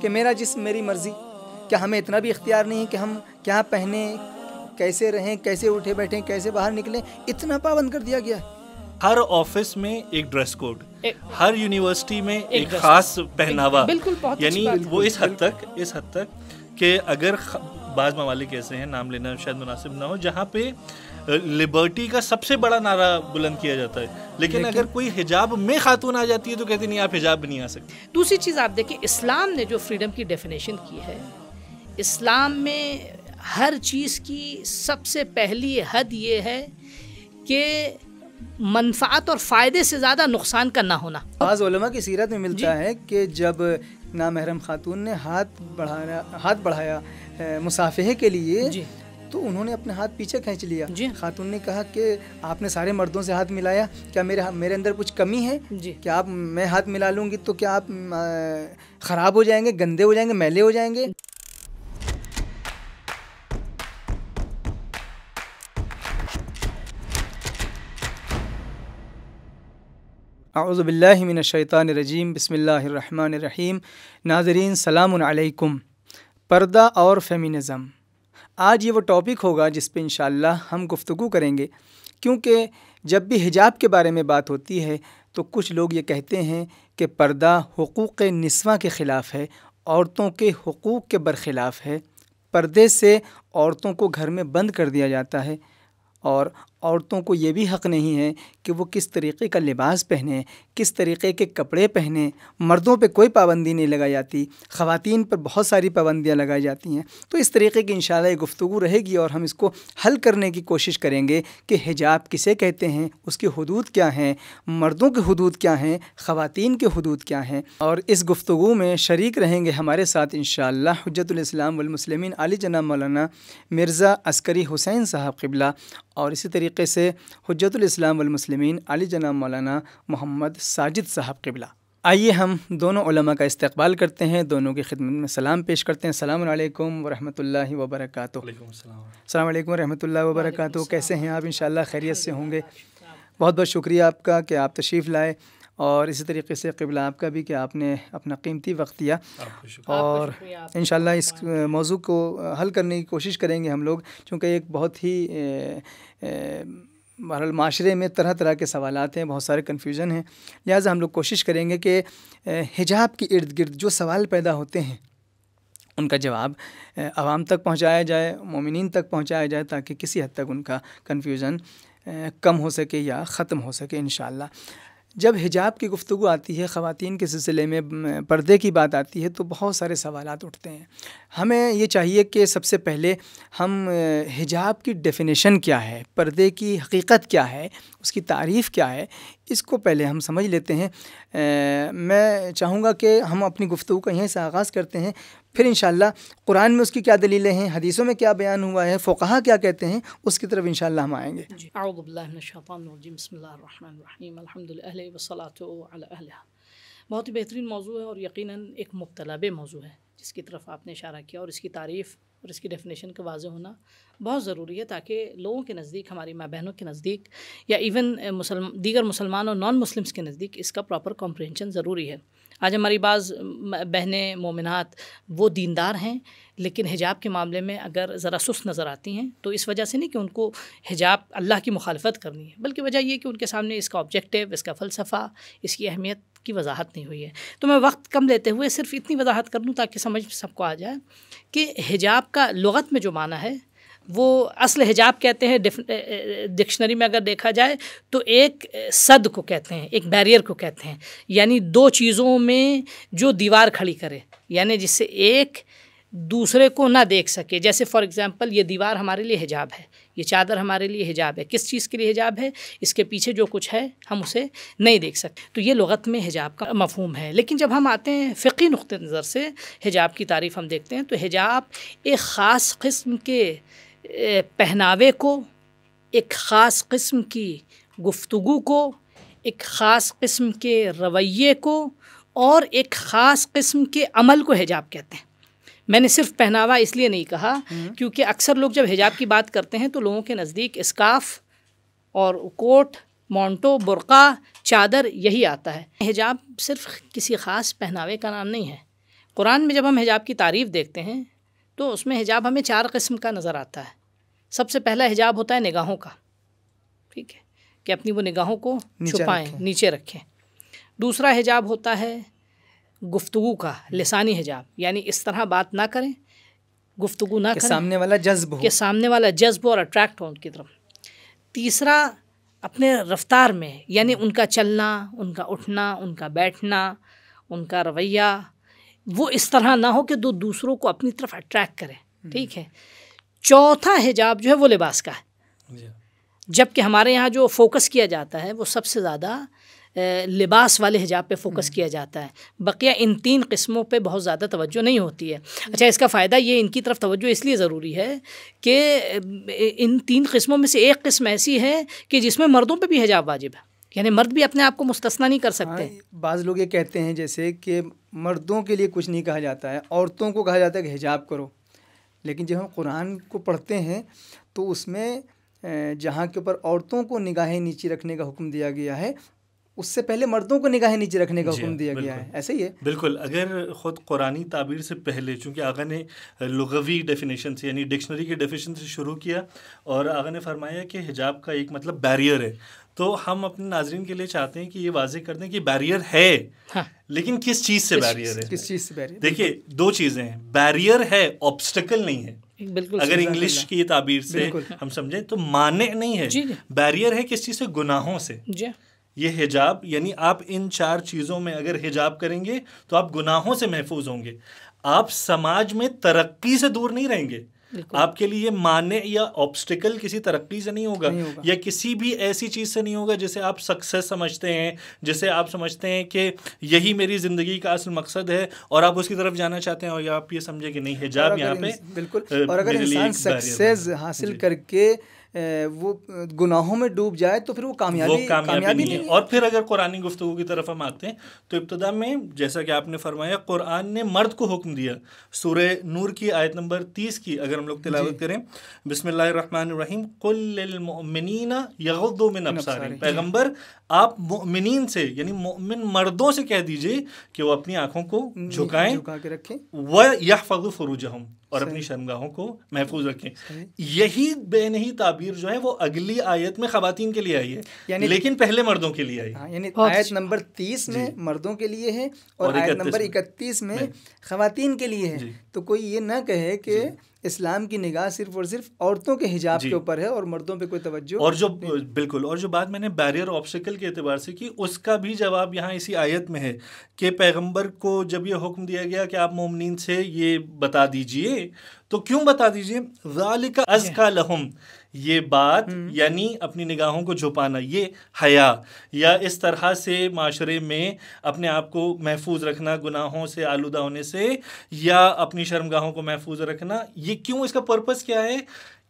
कि मेरा जिसम मेरी मर्ज़ी क्या हमें इतना भी इख्तियार नहीं है कि हम क्या पहने कैसे रहें कैसे उठे बैठे कैसे बाहर निकलें इतना पाबंद कर दिया गया हर ऑफिस में एक ड्रेस कोड हर यूनिवर्सिटी में एक, एक खास पहनावा यानी वो इस हद तक इस हद तक कि अगर बाज़ ममालिक ऐसे हैं नाम लेना शायद मुनासिब ना हो जहाँ पे लिबर्टी का सबसे बड़ा नारा बुलंद किया जाता है लेकिन, लेकिन अगर कोई हिजाब में खातून आ जाती है तो कहते नहीं आप हिजाब नहीं आ सकते दूसरी चीज़ आप देखिए इस्लाम ने जो फ्रीडम की डेफिनेशन की है इस्लाम में हर चीज़ की सबसे पहली हद ये है कि मनफात और फ़ायदे से ज़्यादा नुकसान का ना होना बाज़ की सीरत में मिलता है कि जब नामहरम खातून ने हाथ बढ़ाया हाथ बढ़ाया मुसाफहे के लिए तो उन्होंने अपने हाथ पीछे खींच लिया जी खातून ने कहा कि आपने सारे मर्दों से हाथ मिलाया क्या मेरे मेरे अंदर कुछ कमी है जी क्या आप मैं हाथ मिला लूँगी तो क्या आप ख़राब हो जाएंगे गंदे हो जाएंगे मैले हो जाएंगे रजीम बसमीम नाजरीन सलामकुम पर्दा और फेमिनिज़म आज ये वो टॉपिक होगा जिस पर इन हम गुफ्तु करेंगे क्योंकि जब भी हिजाब के बारे में बात होती है तो कुछ लोग ये कहते हैं कि पर्दा हकूक़ नस्वा के ख़िलाफ़ है औरतों के हकूक़ के बरखिलाफ़ है पर्दे से औरतों को घर में बंद कर दिया जाता है और औरतों को ये भी हक़ नहीं है कि वो किस तरीक़े का लिबास पहने किस तरीक़े के कपड़े पहने मर्दों पे कोई पाबंदी नहीं लगाई जाती ख़वान पर बहुत सारी पाबंदियाँ लगाई जाती हैं तो इस तरीक़े की इन गुफ्तु रहेगी और हम इसको हल करने की कोशिश करेंगे कि हिजाब किसे कहते हैं उसके हदूद क्या हैं मर्दों के हदूद क्या हैं ख़वान के हदूद क्या हैं और इस गुफ्तु में शर्क रहेंगे हमारे साथ इन शजतलाम वमसलमिन आली जना मौलाना मिर्ज़ा अस्करी हुसैन साहब किबला और इसी तरीके से हजरतलाम वमसलमिन अली जना मौलाना मोहम्मद साजिद साहब कबिला आइए हम दोनों उलमा का इस्तकबाल करते हैं दोनों की खिदमत में सलाम पेश करते हैं सलाम अलैकुम वरहमतुल्लाहि वबरक सलाम अलैकुम रहमतुल्लाहि कैसे हैं आप इन खैरियत से होंगे बहुत बहुत शुक्रिया आपका कि आप तशरीफ़ लाए और इसी तरीके से कबिला आपका भी कि आपने अपना कीमती वक्त दिया और इन इस मौजू को हल करने की कोशिश करेंगे हम लोग चूँकि एक बहुत ही बहरल माशरे में तरह तरह के सवाल हैं बहुत सारे कन्फ्यूज़न हैं लिहाजा हम लोग कोशिश करेंगे कि हिजाब के इर्द गिर्द जो सवाल पैदा होते हैं उनका जवाब आवाम तक पहुंचाया जाए ममिन तक पहुंचाया जाए ताकि किसी हद तक उनका कन्फ्यूज़न कम हो सके या ख़त्म हो सके इन जब हिजाब की गुफ्तु आती है ख़वान के सिलसिले में पर्दे की बात आती है तो बहुत सारे सवाल उठते हैं हमें ये चाहिए कि सबसे पहले हम हिजाब की डेफिनेशन क्या है पर्दे की हकीकत क्या है उसकी तारीफ़ क्या है इसको पहले हम समझ लेते हैं ए, मैं चाहूँगा कि हम अपनी गुफ्तु का यहीं से आगाज़ करते हैं फिर इन कुरान में उसकी क्या दलीलें हैं हदीसों में क्या बयान हुआ है फ़ोकहा क्या कहते हैं उसकी तरफ इनशा हम आएँगे बहुत ही बेहतरीन मौजू है और यकीन एक मुबतलाब मौजू है जिसकी तरफ आपने इशारा किया और इसकी तारीफ़ और इसकी डेफिनेशन का वाज होना बहुत ज़रूरी है ताकि लोगों के नज़दीक हमारी माँ बहनों के नज़दीक या इवन मुसलम दीगर मुसलमान और नॉन मुस्लिम्स के नज़दीक इसका प्रॉपर कॉम्प्रहेंशन ज़रूरी है आज हमारी बाज़ बहनें मोमिनत वो दीनदार हैं लेकिन हिजाब के मामले में अगर ज़रा सुस्त नज़र आती हैं तो इस वजह से नहीं कि उनको हिजाब अल्लाह की मुखालफत करनी है बल्कि वजह यह कि उनके सामने इसका ऑब्जेक्टिव इसका फ़लसफ़ा इसकी अहमियत की वजाहत नहीं हुई है तो मैं वक्त कम लेते हुए सिर्फ इतनी वजाहत कर लूँ ताकि समझ सबको आ जाए कि हिजाब का लगत में जो माना है वो असल हिजाब कहते हैं डिक्शनरी में अगर देखा जाए तो एक सद को कहते हैं एक बैरियर को कहते हैं यानी दो चीज़ों में जो दीवार खड़ी करे यानी जिससे एक दूसरे को ना देख सके जैसे फॉर एग्ज़ाम्पल ये दीवार हमारे लिए हिजाब है ये चादर हमारे लिए हिजाब है किस चीज़ के लिए हिजाब है इसके पीछे जो कुछ है हम उसे नहीं देख सकते तो ये लगत में हिजाब का मफहम है लेकिन जब हम आते हैं फ़िकी नुक़ नज़र से हिजाब की तारीफ़ हम देखते हैं तो हिजाब एक ख़ास कस्म के पहनावे को एक ख़ास किस्म की गुफ्तु को एक ख़ास किस्म के रवैये को और एक ख़ास किस्म के अमल को हिजाब कहते हैं मैंने सिर्फ पहनावा इसलिए नहीं कहा हम्म। क्योंकि अक्सर लोग जब हिजाब की बात करते हैं तो लोगों के नज़दीक स्काफ और कोट मोंटो बुरका चादर यही आता है हिजाब सिर्फ किसी ख़ास पहनावे का नाम नहीं है कुरान में जब हम हिजाब की तारीफ़ देखते हैं तो उसमें हिजाब हमें चार किस्म का नज़र आता है सबसे पहला हिजाब होता है निगाहों का ठीक है कि अपनी वो निगाहों को छुपाएं नीचे रखें दूसरा हिजाब होता है गुफ्तु का लसानी हिजाब यानी इस तरह बात ना करें गुफ्तु ना करें सामने वाला जज्ब के सामने वाला जज्ब और अट्रैक्ट हो उनकी तरफ तीसरा अपने रफ्तार में यानी उनका चलना उनका उठना उनका बैठना उनका रवैया वो इस तरह ना हो कि दो दूसरों को अपनी तरफ अट्रैक्ट करें हम्म। ठीक है चौथा हिजाब जो है वो लिबास का है जबकि हमारे यहाँ जो फोकस किया जाता है वो सबसे ज़्यादा लिबास वाले हिजाब पे फोकस हम्म। किया जाता है बकिया इन तीन किस्मों पे बहुत ज़्यादा तवज्जो नहीं होती है हम्म। अच्छा इसका फ़ायदा ये इनकी तरफ तवज्जो इसलिए ज़रूरी है कि इन तीन किस्मों में से एक किस्म ऐसी है कि जिसमें मर्दों पे भी हिजाब वाजिब है यानी मर्द भी अपने आप को मुस्तना नहीं कर सकते हाँ, बाज़ लोग ये कहते हैं जैसे कि मर्दों के लिए कुछ नहीं कहा जाता है औरतों को कहा जाता है कि हिजाब करो लेकिन जब हम कुरान को पढ़ते हैं तो उसमें जहाँ के ऊपर औरतों को निगाहें नीचे रखने का हुक्म दिया गया है उससे पहले मर्दों को निगाहें नीचे रखने का हुक्म दिया गया है ऐसे ही है बिल्कुल अगर ख़ुद कुरानी ताबीर से पहले चूंकि आगा ने लुगवी डेफिनेशन से यानी डिक्शनरी के डेफिनेशन से शुरू किया और आगा ने फरमाया कि हिजाब का एक मतलब बैरियर है तो हम अपने नाजरन के लिए चाहते हैं कि ये वाजे कर दें कि बैरियर है हाँ। लेकिन किस चीज़ से बैरियर है किस चीज़ से बैरियर देखिए दो चीज़ें हैं बैरियर है ऑब्स्टिकल नहीं है बिल्कुल अगर इंग्लिश की ताबीर से हम समझें तो माने नहीं है बैरियर है किस चीज़ से गुनाहों से ये हिजाब यानी आप इन चार चीज़ों में अगर हिजाब करेंगे तो आप गुनाहों से महफूज होंगे आप समाज में तरक्की से दूर नहीं रहेंगे आपके लिए माने या ऑब्स्टिकल किसी तरक्की से नहीं होगा, हो या किसी भी ऐसी चीज़ से नहीं होगा जिसे आप सक्सेस समझते हैं जिसे आप समझते हैं कि यही मेरी ज़िंदगी का असल मकसद है और आप उसकी तरफ जाना चाहते हैं और या आप ये समझे कि नहीं हिजाब यहाँ पे बिल्कुल और अगर इंसान सक्सेस हासिल करके वो गुनाहों में डूब जाए तो फिर वो कामयाबी वो कामयाबी, कामयाबी नहीं, नहीं है और फिर अगर कुरानी गुफ्तु की तरफ हम आते हैं तो इब्तदा में जैसा कि आपने फरमाया कुरान ने मर्द को हुक्म दिया सूर्य नूर की आयत नंबर तीस की अगर हम लोग तिलावत करें बिसमीम कुल्लमिन यगुद्दोमिन अबसारी पैगम्बर आप मोमिन से यानी मोमिन मर्दों से कह दीजिए कि वो अपनी आंखों को झुकाएं झुका के रखें व यह फरूज और अपनी शर्मगाहों को महफूज रखें यही बेनही ताबीर जो है वो अगली आयत में खातन के लिए आई है यानी लेकिन पहले मर्दों के लिए आई है हाँ, यानी आयत नंबर तीस में मर्दों के लिए है और, और आयत नंबर इकतीस में खातन के लिए है तो कोई ये ना कहे कि इस्लाम की निगाह सिर्फ और सिर्फ औरतों के हिजाब के ऊपर है और मर्दों पे कोई तवज्जो और जो बिल्कुल और जो बात मैंने बैरियर ऑप्शिकल के अतबार से की उसका भी जवाब यहाँ इसी आयत में है कि पैगंबर को जब ये हुक्म दिया गया कि आप मोमिन से ये बता दीजिए तो क्यों बता दीजिए अज अजका लहम ये बात हम्म। यानी अपनी निगाहों को झुपाना ये हया या इस तरह से माशरे में अपने आप को महफूज रखना गुनाहों से आलूदा होने से या अपनी शर्मगाहों को महफूज रखना ये क्यों इसका पर्पज़ क्या है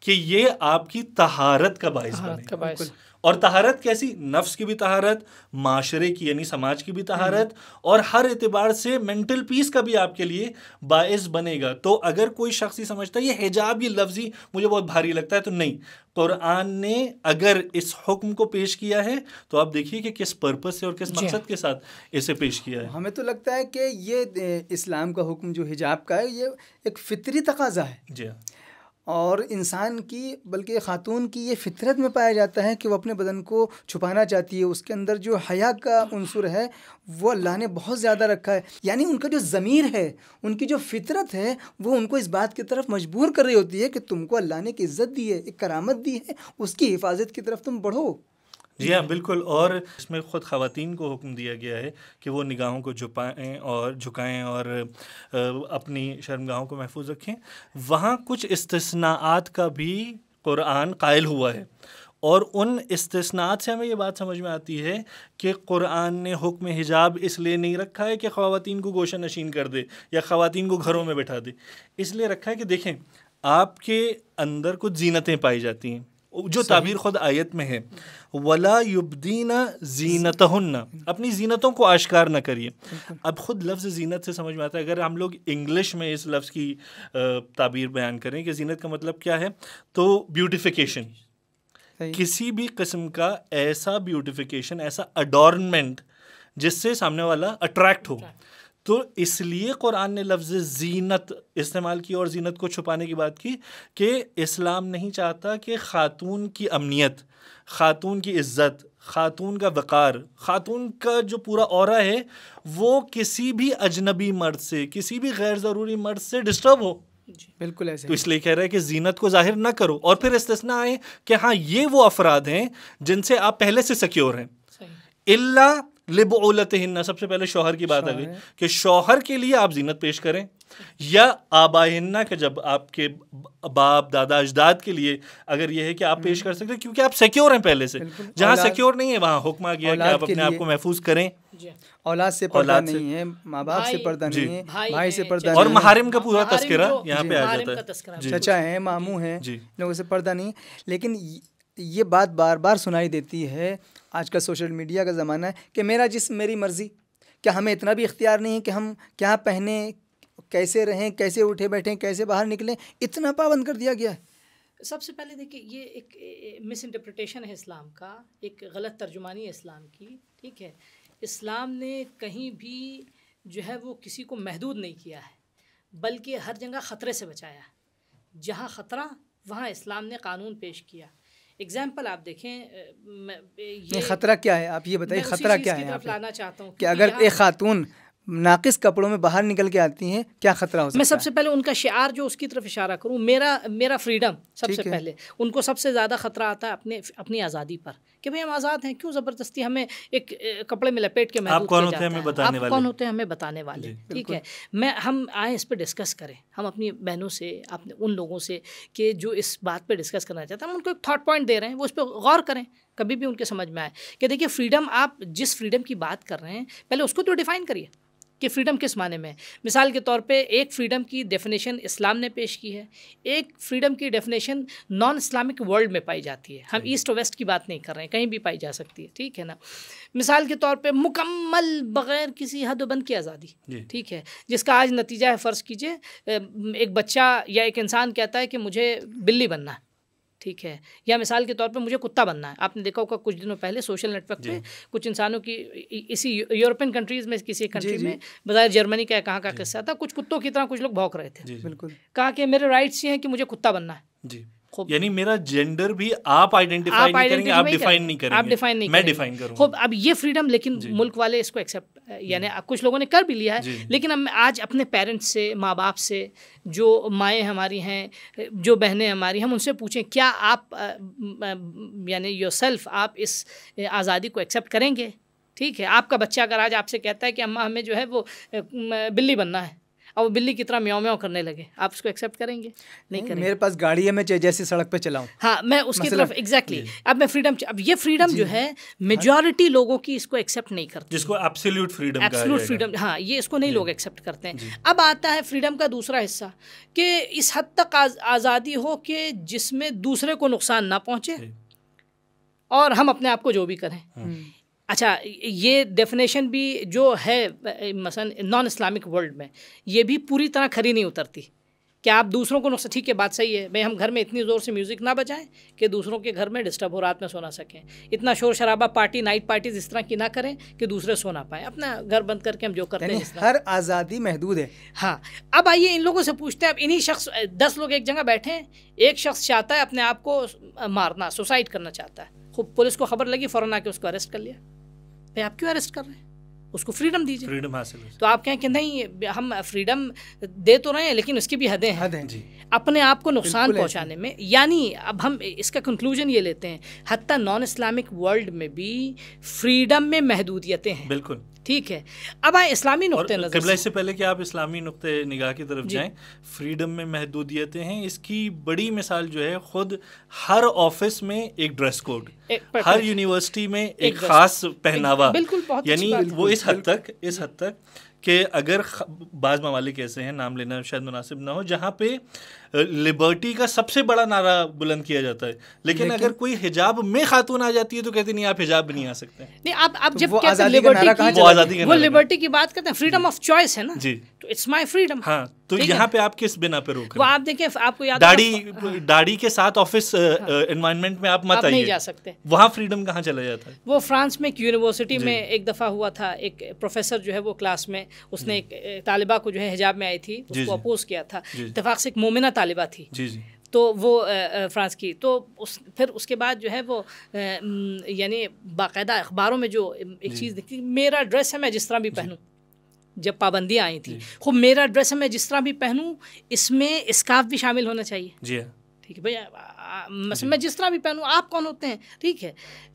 कि ये आपकी तहारत का बायस बने और तहारत कैसी नफ्स की भी तहारत माशरे की यानी समाज की भी तहारत हम्म। और हर एतबार से मेंटल पीस का भी आपके लिए बायस बनेगा तो अगर कोई शख्स ही समझता है ये हिजाब ये लफ्जी मुझे बहुत भारी लगता है तो नहीं कुरान ने अगर इस हुक्म को पेश किया है तो आप देखिए कि किस पर्पज से और किस मकसद हाँ। के साथ इसे पेश किया है हमें तो लगता है कि ये इस्लाम का हुक्म जो हिजाब का है ये एक फितरी तकाजा है जी हाँ। और इंसान की बल्कि ख़ातून की ये फितरत में पाया जाता है कि वो अपने बदन को छुपाना चाहती है उसके अंदर जो हया का उनसर है वो अल्लाह ने बहुत ज़्यादा रखा है यानी उनका जो ज़मीर है उनकी जो फितरत है वो उनको इस बात की तरफ मजबूर कर रही होती है कि तुमको अल्लाह ने एक इज़्ज़त दी है एक करामत दी है उसकी हिफाजत की तरफ तुम बढ़ो जी हाँ बिल्कुल और इसमें ख़ुद ख़वान को हुक्म दिया गया है कि वो निगाहों को झुपाएँ और झुकाएँ और अपनी शर्मगाहों को महफूज रखें वहाँ कुछ इस्तेसनात का भी कुरान कायल हुआ है और उन इस्तेसनात से हमें ये बात समझ में आती है कि कुरान ने हुक्म हिजाब इसलिए नहीं रखा है कि ख़वान को गोशा नशीन कर दे या ख़वान को घरों में बैठा दे इसलिए रखा है कि देखें आपके अंदर कुछ जीनतें पाई जाती हैं जो ताबीर खुद आयत में है वला युबदीना जीनत अपनी जीनतों को आश्कार ना करिए अब खुद लफ्ज़ जीनत से समझ में आता है अगर हम लोग इंग्लिश में इस लफ्ज़ की ताबीर बयान करें कि जीनत का मतलब क्या है तो ब्यूटिफिकेशन किसी भी किस्म का ऐसा ब्यूटिफिकेशन ऐसा अडोर्नमेंट जिससे सामने वाला अट्रैक्ट हो तो इसलिए कुरान ने लफ्ज़ जीनत इस्तेमाल की और जीनत को छुपाने की बात की कि इस्लाम नहीं चाहता कि ख़ातून की अमनीत ख़ातून की इज़्ज़त ख़ातून का वक़ार ख़ातून का जो पूरा और है वो किसी भी अजनबी मर्द से किसी भी गैर ज़रूरी मर्द से डिस्टर्ब हो बिल्कुल ऐसे तो इसलिए कह रहा है कि जीनत को जाहिर ना करो और फिर इस्तना आए कि हाँ ये वो अफराद हैं जिनसे आप पहले से सिक्योर हैं इल्ला लिब ओलत हिन्ना सबसे पहले शोहर की बात आ गई कि शोहर के लिए आप जीनत पेश करें या आबाहिन्ना के जब आपके बाप दादा अजदाद के लिए अगर यह है कि आप पेश हम्म। कर सकते हैं क्योंकि आप सिक्योर हैं पहले से जहाँ सिक्योर नहीं है वहाँ हुक्म आ गया कि आप अपने आप को महफूज करें औलाद से पर्दा नहीं है माँ बाप से पर्दा नहीं है भाई भाई से पर्दा और महारिम का पूरा तस्करा यहाँ पे आ जाता है चाचा है मामू है लोगों से पर्दा नहीं लेकिन ये बात बार बार सुनाई देती है आज का सोशल मीडिया का ज़माना है कि मेरा जिस मेरी मर्ज़ी क्या हमें इतना भी इख्तियार नहीं है कि हम क्या पहने कैसे रहें कैसे उठे बैठें कैसे बाहर निकलें इतना पाबंद कर दिया गया है सबसे पहले देखिए ये एक मिस इंटरप्रटेशन है इस्लाम का एक गलत तर्जुमानी है इस्लाम की ठीक है इस्लाम ने कहीं भी जो है वो किसी को महदूद नहीं किया है बल्कि हर जगह ख़तरे से बचाया है जहाँ ख़तरा वहाँ इस्लाम ने कानून पेश किया एग्जाम्पल आप देखें ये ख़तरा क्या है आप ये बताइए ख़तरा क्या है लाना चाहता हूँ कि अगर एक खातून नाकिस कपड़ों में बाहर निकल के आती हैं क्या खतरा हो सकता मैं सबसे पहले उनका शार जो उसकी तरफ इशारा करूँ मेरा मेरा फ्रीडम सबसे पहले उनको सबसे ज़्यादा खतरा आता है अपने अपनी आज़ादी पर कि भाई हम आज़ाद हैं क्यों ज़बरदस्ती हमें एक कपड़े में लपेट के आप कौन होते हैं हमें बताने आप वाले कौन होते हैं हमें बताने वाले ठीक है मैं हम आए इस पर डिस्कस करें हम अपनी बहनों से अपने उन लोगों से कि जो इस बात पर डिस्कस करना चाहते हैं हम उनको एक थाट पॉइंट दे रहे हैं वो उस पर गौर करें कभी भी उनके समझ में आए कि देखिए फ्रीडम आप जिस फ्रीडम की बात कर रहे हैं पहले उसको तो डिफ़ाइन करिए कि फ़्रीडम किस माने में मिसाल के तौर पे एक फ़्रीडम की डेफिनेशन इस्लाम ने पेश की है एक फ़्रीडम की डेफिनेशन नॉन इस्लामिक वर्ल्ड में पाई जाती है हम ईस्ट और वेस्ट की बात नहीं कर रहे हैं कहीं भी पाई जा सकती है ठीक है ना मिसाल के तौर पे मुकम्मल बग़ैर किसी हद बंद की आज़ादी ठीक है जिसका आज नतीजा है फ़र्ज़ कीजिए एक बच्चा या एक इंसान कहता है कि मुझे बिल्ली बनना है ठीक है या मिसाल के तौर पे मुझे कुत्ता बनना है आपने देखा होगा कुछ दिनों पहले सोशल नेटवर्क पे कुछ इंसानों की इसी यूरोपियन कंट्रीज में किसी कंट्री में बजाय जर्मनी का कहाँ का किस्सा था कुछ कुत्तों की तरह कुछ लोग भौंक रहे थे बिल्कुल कहा कि मेरे राइट्स ये हैं कि मुझे कुत्ता बनना है जी यानी मेरा जेंडर भी आप आइडेंटिफाई नहीं करेंगे आप डिफाइन नहीं करेंगे आप डिफाइन नहीं मैं डिफाइन करूंगा अब ये फ्रीडम लेकिन मुल्क वाले इसको एक्सेप्ट यानी कुछ लोगों ने कर भी लिया है लेकिन हम आज अपने पेरेंट्स से माँ बाप से जो माएँ हमारी हैं जो बहनें हमारी हम उनसे पूछें क्या आप यानी योर सेल्फ आप इस आज़ादी को एक्सेप्ट करेंगे ठीक है आपका बच्चा अगर आज आपसे कहता है कि अम्मा हमें जो है वो बिल्ली बनना है और वो बिल्ली कितना म्यो म्यो करने लगे आप उसको एक्सेप्ट करेंगे नहीं करेंगे मेरे पास गाड़ी है मैं जैसे सड़क पे चलाऊं हाँ मैं उसकी तरफ एग्जैक्टली अब मैं फ्रीडम अब ये फ्रीडम जो है मेजोरिटी लोगों की इसको एक्सेप्ट नहीं करते जिसको एब्सोल्यूट फ्रीडम एब्सोल्यूट फ्रीडम हाँ ये इसको नहीं लोग एक्सेप्ट करते हैं अब आता है फ्रीडम का दूसरा हिस्सा कि इस हद तक आज़ादी हो कि जिसमें दूसरे को नुकसान ना पहुँचे और हम अपने आप को जो भी करें हाँ। हम्म। अच्छा ये डेफिनेशन भी जो है मसलन नॉन इस्लामिक वर्ल्ड में ये भी पूरी तरह खरी नहीं उतरती क्या आप दूसरों को नुकसान ठीक है बात सही है भाई हम घर में इतनी ज़ोर से म्यूज़िक ना बजाएं कि दूसरों के घर में डिस्टर्ब हो रात में सो ना सकें इतना शोर शराबा पार्टी नाइट पार्टीज इस तरह की ना करें कि दूसरे सो ना पाएँ अपना घर बंद करके हम जो करते हैं हर आज़ादी महदूद है हाँ अब आइए इन लोगों से पूछते हैं अब इन्हीं शख्स दस लोग एक जगह बैठे हैं एक शख्स चाहता है अपने आप को मारना सुसाइड करना चाहता है खूब पुलिस को खबर लगी फ़ौरन आके उसको अरेस्ट कर लिया पे आप क्यों अरेस्ट कर रहे हैं उसको फ्रीडम दीजिए फ्रीडम हासिल तो आप कहें कि नहीं हम फ्रीडम दे तो रहे हैं लेकिन उसकी भी हदें हैं हदें जी अपने आप को नुकसान पहुंचाने में यानी अब हम इसका कंक्लूजन ये लेते हैं हती नॉन इस्लामिक वर्ल्ड में भी फ्रीडम में महदूदियतें हैं बिल्कुल ठीक है अब आए इस्लामी नुकते नज़र इससे पहले कि आप इस्लामी नुकते निगाह की तरफ जाएं फ्रीडम में महदूदियतें हैं इसकी बड़ी मिसाल जो है खुद हर ऑफिस में एक ड्रेस कोड हर यूनिवर्सिटी में एक, एक खास पहनावा बिल्कुल यानी वो इस हद तक इस हद तक कि अगर बाज़ ममालिक ऐसे हैं नाम लेना शायद मुनासिब ना हो जहाँ पे लिबर्टी का सबसे बड़ा नारा बुलंद किया जाता है लेकिन, लेकिन अगर कोई हिजाब में खातून आ जाती है तो कहते नहीं आप हिजाब भी नहीं आ सकते नहीं आप आप तो जब वो कहते लिबर्टी वो आजादी वो लिबर्टी की बात करते हैं फ्रीडम ऑफ चॉइस है ना जी तो इट्स माय फ्रीडम हाँ तो यहाँ पे आप किस बिना पे रोक वो आप देखिए आपको याद दाढ़ी दाढ़ी के साथ ऑफिस एनवायरनमेंट हाँ। में आप मत आइए नहीं जा सकते वहाँ फ्रीडम कहाँ चला जाता है वो फ्रांस में एक यूनिवर्सिटी में एक दफ़ा हुआ था एक प्रोफेसर जो है वो क्लास में उसने एक तालिबा को जो है हिजाब में आई थी उसको अपोज किया था इतफाक़ से एक मोमिना तालिबा थी जी जी तो वो फ्रांस की तो उस फिर उसके बाद जो है वो यानी बाकायदा अखबारों में जो एक चीज़ दिखती मेरा ड्रेस है मैं जिस तरह भी पहनूँ जब पाबंदियाँ आई थी खूब मेरा ड्रेस है मैं जिस तरह भी पहनूँ इसमें स्काफ भी शामिल होना चाहिए जी ठीक है भैया मैं जिस तरह भी पहनूँ आप कौन होते हैं ठीक है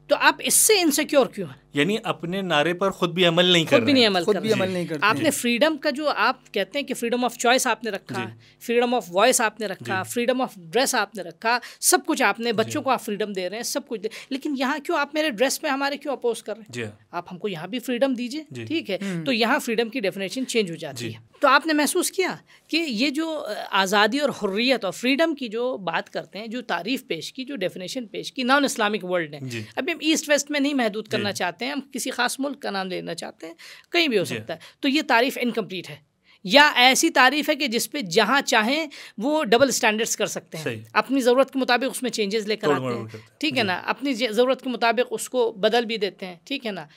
तो आप इससे इनसिक्योर क्यों हैं यानी अपने नारे पर खुद भी अमल नहीं कर खुद भी नहीं अमल खुद कर भी अमल नहीं करते आपने फ्रीडम का जो आप कहते हैं कि फ्रीडम ऑफ चॉइस आपने रखा फ्रीडम ऑफ वॉइस आपने रखा फ्रीडम ऑफ ड्रेस आपने रखा सब कुछ आपने बच्चों को आप फ्रीडम दे रहे हैं सब कुछ लेकिन यहाँ क्यों आप मेरे ड्रेस में हमारे क्यों अपोज कर रहे हैं आप हमको यहाँ भी फ्रीडम दीजिए ठीक है हम्म। तो यहाँ फ्रीडम की डेफिनेशन चेंज हो जाती है तो आपने महसूस किया कि ये जो आज़ादी और हुर्रियत और फ्रीडम की जो बात करते हैं जो तारीफ पेश की जो डेफिनेशन पेश की नॉन इस्लामिक वर्ल्ड ने अभी हम ईस्ट वेस्ट में नहीं महदूद करना चाहते हैं हम किसी खास मुल्क का नाम लेना चाहते हैं कहीं भी हो सकता है तो ये तारीफ़ इनकम्प्लीट है या ऐसी तारीफ है कि जिस पे जहाँ चाहें वो डबल स्टैंडर्ड्स कर सकते हैं अपनी ज़रूरत के मुताबिक उसमें चेंजेस लेकर आते हैं ठीक है ना अपनी ज़रूरत के मुताबिक उसको बदल भी देते हैं ठीक है ना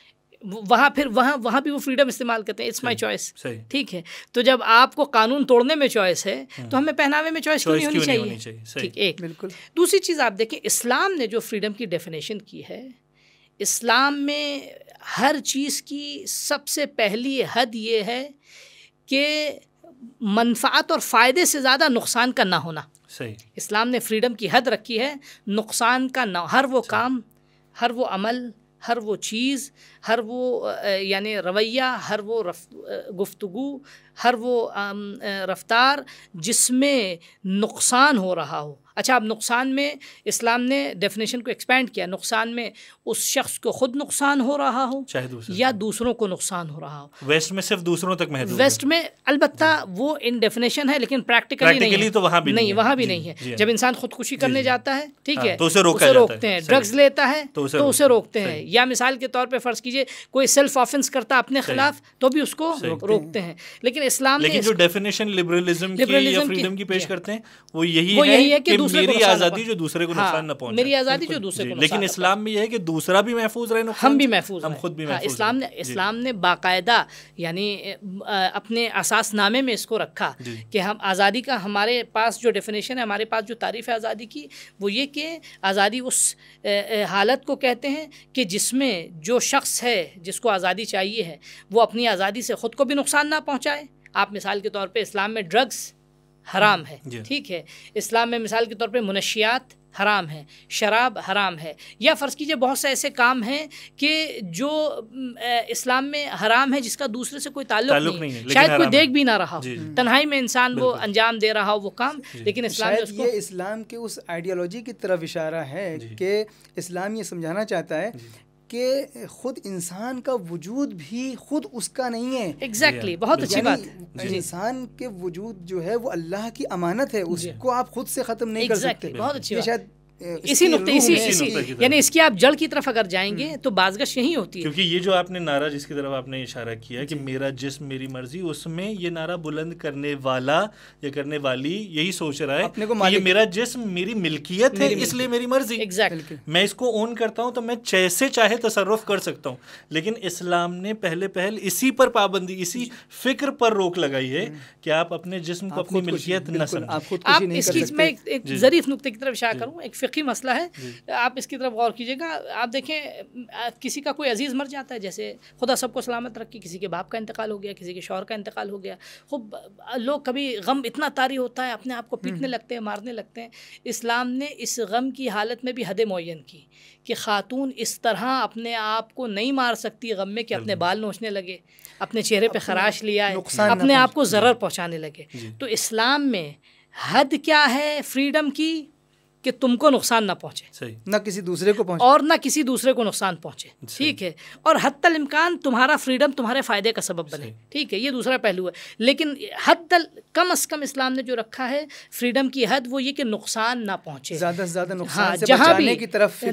वहाँ फिर वहाँ वहाँ भी वो फ्रीडम इस्तेमाल करते हैं इट्स माई चॉइस ठीक है तो जब आपको कानून तोड़ने में चॉइस है हाँ। तो हमें पहनावे में चॉइस क्यों नहीं होनी चाहिए, चाहिए। ठीक एक बिल्कुल दूसरी चीज़ आप देखें इस्लाम ने जो फ्रीडम की डेफिनेशन की है इस्लाम में हर चीज़ की सबसे पहली हद ये है कि मनफात और फ़ायदे से ज़्यादा नुकसान का ना होना सही इस्लाम ने फ्रीडम की हद रखी है नुकसान का ना हर वो काम हर वो अमल हर वो चीज़ हर वो यानी रवैया हर वो गुफ्तु हर वो रफ्तार जिसमें नुकसान हो रहा हो अच्छा अब नुकसान में इस्लाम ने डेफिनेशन को एक्सपेंड किया नुकसान में उस शख्स को खुद नुकसान हो रहा हो चाहे दूसरे या दूसरों को नुकसान हो रहा हो वेस्ट में सिर्फ दूसरों तक महदूद वेस्ट में अलबत्ता हाँ। वो इन डेफिनेशन है लेकिन प्रैक्टिकली नहीं तो वहाँ भी नहीं वहाँ भी नहीं है हाँ। जब इंसान खुदकुशी करने हाँ। जाता है ठीक है तो उसे रोकते हैं ड्रग्स लेता है तो उसे तो रोकते हैं या मिसाल के तौर पर फ़र्ज़ कीजिए कोई सेल्फ ऑफेंस करता अपने खिलाफ तो भी उसको रोकते हैं लेकिन इस्लाम लेकिन जो डेफिनेशन लिबरलिज्म की फ्रीडम की पेश करते हैं वो यही यही है कि मेरी आज़ादी जो दूसरे को हाँ, नुकसान न पहुंचे मेरी आज़ादी जो दूसरे को लेकिन इस्लाम में यह है कि दूसरा भी महफूज रहे हम भी महफूज हम खुद भी हाँ, महफूज इस्लाम ने इस्लाम ने बाकायदा यानी अपने असास नामे में इसको रखा कि हम आज़ादी का हमारे पास जो डेफिनेशन है हमारे पास जो तारीफ है आज़ादी की वो ये कि आज़ादी उस हालत को कहते हैं कि जिसमें जो शख्स है जिसको आज़ादी चाहिए है वो अपनी आज़ादी से ख़ुद को भी नुकसान ना पहुँचाए आप मिसाल के तौर पर इस्लाम में ड्रग्स हराम हम्म, है ठीक है इस्लाम में मिसाल के तौर पर मुनशियात हराम है शराब हराम है या फ़र्ज़ कीजिए बहुत से ऐसे काम हैं कि जो इस्लाम में हराम है जिसका दूसरे से कोई ताल्लुक नहीं, नहीं है शायद कोई देख भी ना रहा हो हम्म। तन्हाई में इंसान वो अंजाम दे रहा हो वो काम लेकिन इस्लाम शायद उसको... ये इस्लाम के उस आइडियोलॉजी की तरफ इशारा है कि इस्लाम ये समझाना चाहता है कि खुद इंसान का वजूद भी खुद उसका नहीं है एग्जैक्टली exactly, बहुत अच्छी बात इंसान के वजूद जो है वो अल्लाह की अमानत है उसको आप खुद से ख़त्म नहीं exactly, कर सकते बहुत अच्छी शायद इसी नुकते इसी इसी यानी इसकी आप जड़ की तरफ अगर जाएंगे hmm. तो बाजगश यही होती है क्योंकि ये जो आपने नारा जिसकी तरफ आपने इशारा किया कि मेरा जिस मेरी मर्जी उसमें ये नारा बुलंद करने वाला या करने वाली यही सोच रहा है अपने को ये मेरा जिस्म मेरी मिल्कियत है इसलिए मेरी मर्जी एग्जैक्टली मैं इसको ओन करता हूँ तो मैं जैसे चाहे तसरफ कर सकता हूँ लेकिन इस्लाम ने पहले पहल इसी पर पाबंदी इसी फिक्र पर रोक लगाई है hmm। कि आप अपने जिस्म को अपनी मिल्कियत न समझ आप इसकी मैं एक जरीफ नुकते की तरफ इशारा करूँ एक फ़िकी मसला है आप इसकी तरफ गौर कीजिएगा आप देखें किसी का कोई अजीज़ मर जाता है जैसे खुदा सबको सलामत रखी किसी के बाप का इंतकाल हो गया किसी के शौहर का इंतकाल हो गया खूब लोग कभी गम इतना तारी होता है अपने आप को हम्म। पीटने लगते हैं मारने लगते हैं इस्लाम ने इस गम की हालत में भी हद मुन की कि खातून इस तरह अपने आप को नहीं मार सकती गम में कि अपने बाल नोचने लगे अपने चेहरे पर खराश लिया है अपने आप को ज़र्र पहुँचाने लगे तो इस्लाम में हद क्या है फ्रीडम की कि तुमको नुकसान ना पहुंचे न किसी दूसरे को पहुंचे और ना किसी दूसरे को नुकसान पहुंचे ठीक है और हद इम्कान तुम्हारा फ्रीडम तुम्हारे फ़ायदे का सबब बने ठीक है ये दूसरा पहलू है लेकिन हद तल कम अज़ कम इस्लाम ने जो रखा है फ्रीडम की हद वो ये कि नुकसान ना पहुंचे ज़्यादा से ज़्यादा नुकसान हाँ, जहाँ भी की तरफ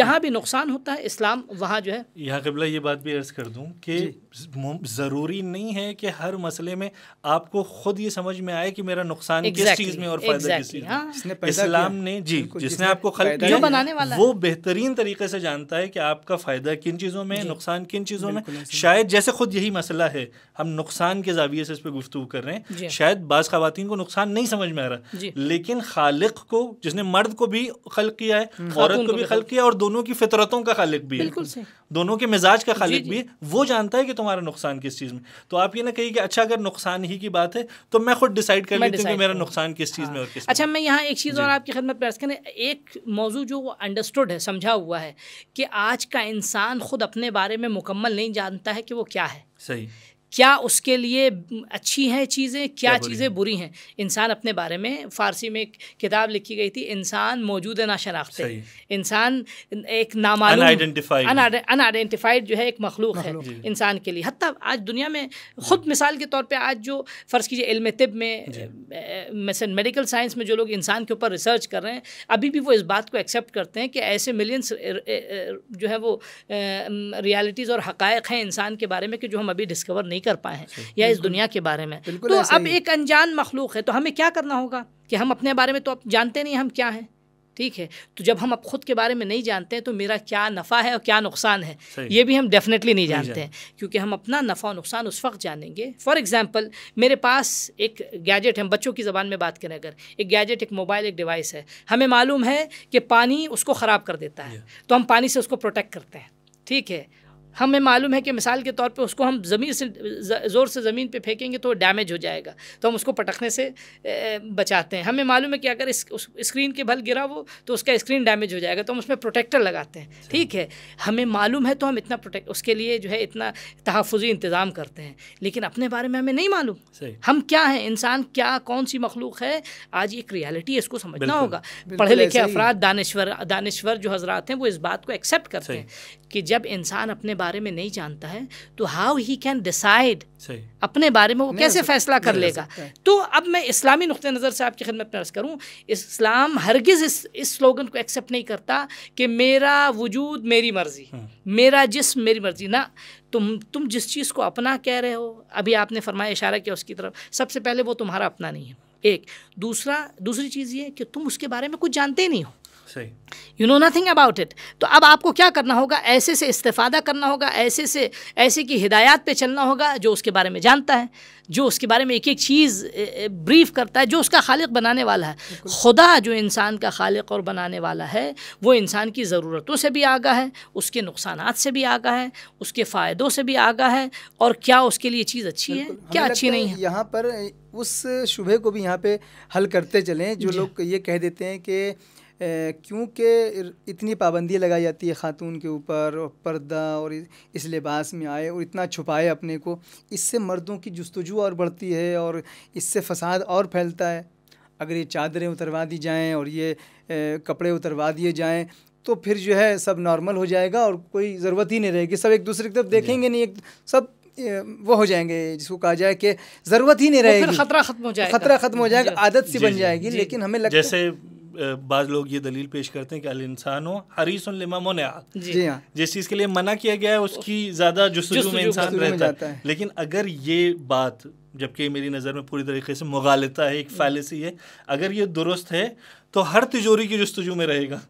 जहाँ भी नुकसान होता है इस्लाम वहाँ जो है यहाँ कबला ये बात भी अर्ज़ कर दूँ कि ज़रूरी नहीं है कि हर मसले में आपको खुद ये समझ में आए कि मेरा नुकसान किस चीज़ में और फ़ायदा किस चीज़ में हाँ। इस्लाम ने जी जिसने आपको खल जो बनाने वाला वो बेहतरीन तरीके से जानता है कि आपका फ़ायदा किन चीज़ों में नुकसान किन चीज़ों में शायद जैसे खुद यही मसला है हम नुकसान के जाविये से इस पर गुफ्तु कर रहे हैं शायद बाज़ खातन को नुकसान नहीं समझ में आ रहा लेकिन खालिक को जिसने मर्द को भी खल किया है हम्म। औरत को भी खल किया और दोनों की फितरतों का खालिक भी है दोनों के मिजाज का खालिद भी वो जानता है कि तुम्हारा नुकसान किस चीज़ में तो आप ये ना कहिए कि अच्छा अगर नुकसान ही की बात है तो मैं खुद डिसाइड कर लेती हूँ कि मेरा नुकसान किस चीज़ में और किस हाँ। अच्छा मैं यहाँ एक चीज़ और आपकी खदमत पेश करें एक मौजू जो अंडरस्टूड है समझा हुआ है कि आज का इंसान खुद अपने बारे में मुकम्मल नहीं जानता है कि वो क्या है सही क्या उसके लिए अच्छी हैं चीज़ें क्या, क्या चीज़ें बुरी हैं इंसान अपने बारे में फ़ारसी में एक किताब लिखी गई थी इंसान मौजूद ना शनाख्ते इंसान एक नामालूम अनआइडेंटिफाइड जो है एक मखलूक है इंसान के लिए हती आज दुनिया में ख़ुद हाँ। मिसाल के तौर पर आज जो फ़र्ज़ कीजिए इल्म तिब में मैसे मेडिकल साइंस में जो लोग इंसान के ऊपर रिसर्च कर रहे हैं अभी भी वो इस बात को एक्सेप्ट करते हैं कि ऐसे मिलियंस जो है वो रियलिटीज़ और हक़ हैं इंसान के बारे में कि जो हम अभी डिस्कवर नहीं नहीं कर पाए हैं या इस दुनिया के बारे में तो अब एक अनजान मखलूक है तो हमें क्या करना होगा कि हम अपने बारे में तो अब जानते नहीं हम क्या हैं ठीक है तो जब हम अब खुद के बारे में नहीं जानते हैं तो मेरा क्या नफ़ा है और क्या नुकसान है ये भी हम डेफिनेटली नहीं जानते हैं क्योंकि हम अपना नफ़ा और नुकसान उस वक्त जानेंगे फॉर एग्ज़ाम्पल मेरे पास एक गैजेट है बच्चों की ज़बान में बात करें अगर एक गैजेट एक मोबाइल एक डिवाइस है हमें मालूम है कि पानी उसको ख़राब कर देता है तो हम पानी से उसको प्रोटेक्ट करते हैं ठीक है हमें मालूम है कि मिसाल के तौर पे उसको हम ज़मीन से ज़ोर से ज़मीन पे फेंकेंगे तो डैमेज हो जाएगा तो हम उसको पटकने से बचाते हैं हमें मालूम है कि अगर इस स्क्रीन के भल गिरा वो तो उसका स्क्रीन डैमेज हो जाएगा तो हम उसमें प्रोटेक्टर लगाते हैं अच्छा। ठीक है हमें मालूम है तो हम इतना प्रोटेक्ट उसके लिए जो है इतना तहफ़ी इंतज़ाम करते हैं लेकिन अपने बारे में हमें नहीं मालूम हम क्या हैं इंसान क्या कौन सी मखलूक है आज एक रियलिटी है इसको समझना होगा पढ़े लिखे अफराद दानश्वर दानश्वर जो हजरात हैं वो इस बात को एक्सेप्ट करते हैं कि जब इंसान अपने बारे में नहीं जानता है तो हाउ ही कैन डिसाइड अपने बारे में वो कैसे फैसला कर लेगा तो अब मैं इस्लामी नुक़ नज़र से आपकी खिदमत में अर्ज़ करूँ इस्लाम हरगिज़ इस इस स्लोगन को एक्सेप्ट नहीं करता कि मेरा वजूद मेरी मर्ज़ी हाँ। मेरा जिसम मेरी मर्ज़ी ना तुम तुम जिस चीज़ को अपना कह रहे हो अभी आपने फरमाया इशारा किया उसकी तरफ सबसे पहले वो तुम्हारा अपना नहीं है एक दूसरा दूसरी चीज़ ये कि तुम उसके बारे में कुछ जानते ही नहीं हो सही you know nothing about it तो अब आपको क्या करना होगा ऐसे से इस्तेफादा करना होगा ऐसे से ऐसे की हिदायत पे चलना होगा जो उसके बारे में जानता है जो उसके बारे में एक एक चीज़ ब्रीफ करता है जो उसका खालिक बनाने वाला है खुदा जो इंसान का खालिक और बनाने वाला है वो इंसान की ज़रूरतों से भी आगा है उसके नुकसान से भी आगा है उसके फ़ायदों से भी आगा है और क्या उसके लिए चीज़ अच्छी है क्या अच्छी नहीं है यहाँ पर उस शुबे को भी यहाँ पे हल करते चलें जो लोग ये कह देते हैं कि क्योंकि इतनी पाबंदी लगाई जाती है ख़ातून के ऊपर और पर्दा और इस लिबास में आए और इतना छुपाए अपने को इससे मर्दों की जस्तजू और बढ़ती है और इससे फसाद और फैलता है अगर ये चादरें उतरवा दी जाएं और ये कपड़े उतरवा दिए जाएं तो फिर जो है सब नॉर्मल हो जाएगा और कोई ज़रूरत ही नहीं रहेगी सब एक दूसरे की तरफ देखेंगे नहीं एक सब वो हो जाएंगे जिसको कहा जाए कि ज़रूरत ही नहीं रहेगी खतरा खत्म हो जाएगा खतरा खत्म हो जाएगा आदत सी बन जाएगी लेकिन हमें लगता जैसे बाज लोग ये दलील पेश करते हैं कि अल इंसान हो हरीस लिमामोन जी हाँ जिस चीज़ के लिए मना किया गया है उसकी ज़्यादा जस्तु में इंसान रहता है लेकिन अगर ये बात जबकि मेरी नज़र में पूरी तरीके से मुगालता है एक फैलेसी है अगर ये दुरुस्त है तो हर तिजोरी की जस्तजू में रहेगा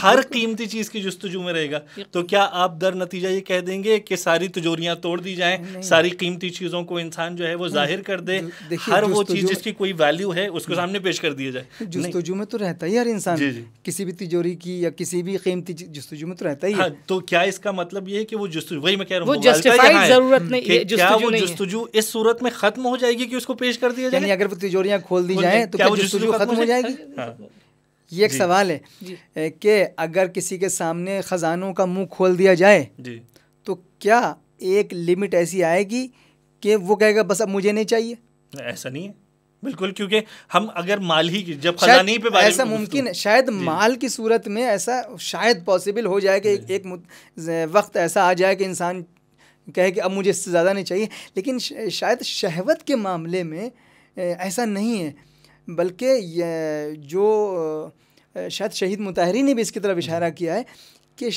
हर कीमती चीज की जस्तजू में रहेगा तो क्या आप दर नतीजा ये कह देंगे कि सारी तिजोरियां तोड़ दी जाएं सारी कीमती चीजों को इंसान जो है वो जाहिर कर दे हर वो चीज जिसकी कोई वैल्यू है उसको सामने पेश कर दिया जाए जस्तजू में तो रहता ही हर इंसान किसी भी तिजोरी की या किसी भी कीमती जस्तजू में तो रहता ही हाँ, तो क्या इसका मतलब ये है कि वो जस्तजू वही मैं कह रहा हूँ क्या वो जस्तजू इस सूरत में खत्म हो जाएगी कि उसको पेश कर दिया जाए अगर वो तिजोरियां खोल दी जाए तो जस्तजू खत्म हो जाएगी हाँ। ये एक सवाल है कि अगर किसी के सामने ख़जानों का मुंह खोल दिया जाए तो क्या एक लिमिट ऐसी आएगी कि वो कहेगा बस अब मुझे नहीं चाहिए ऐसा नहीं है बिल्कुल क्योंकि हम अगर माल ही जब खजाने पे बारे ऐसा मुमकिन है शायद माल की सूरत में ऐसा शायद पॉसिबल हो जाए कि एक, एक वक्त ऐसा आ जाए कि इंसान कहे कि अब मुझे इससे ज़्यादा नहीं चाहिए लेकिन शायद शहवत के मामले में ऐसा नहीं है बल्कि जो शायद शहीद मुताहरी ने भी इसकी तरफ इशारा किया है कि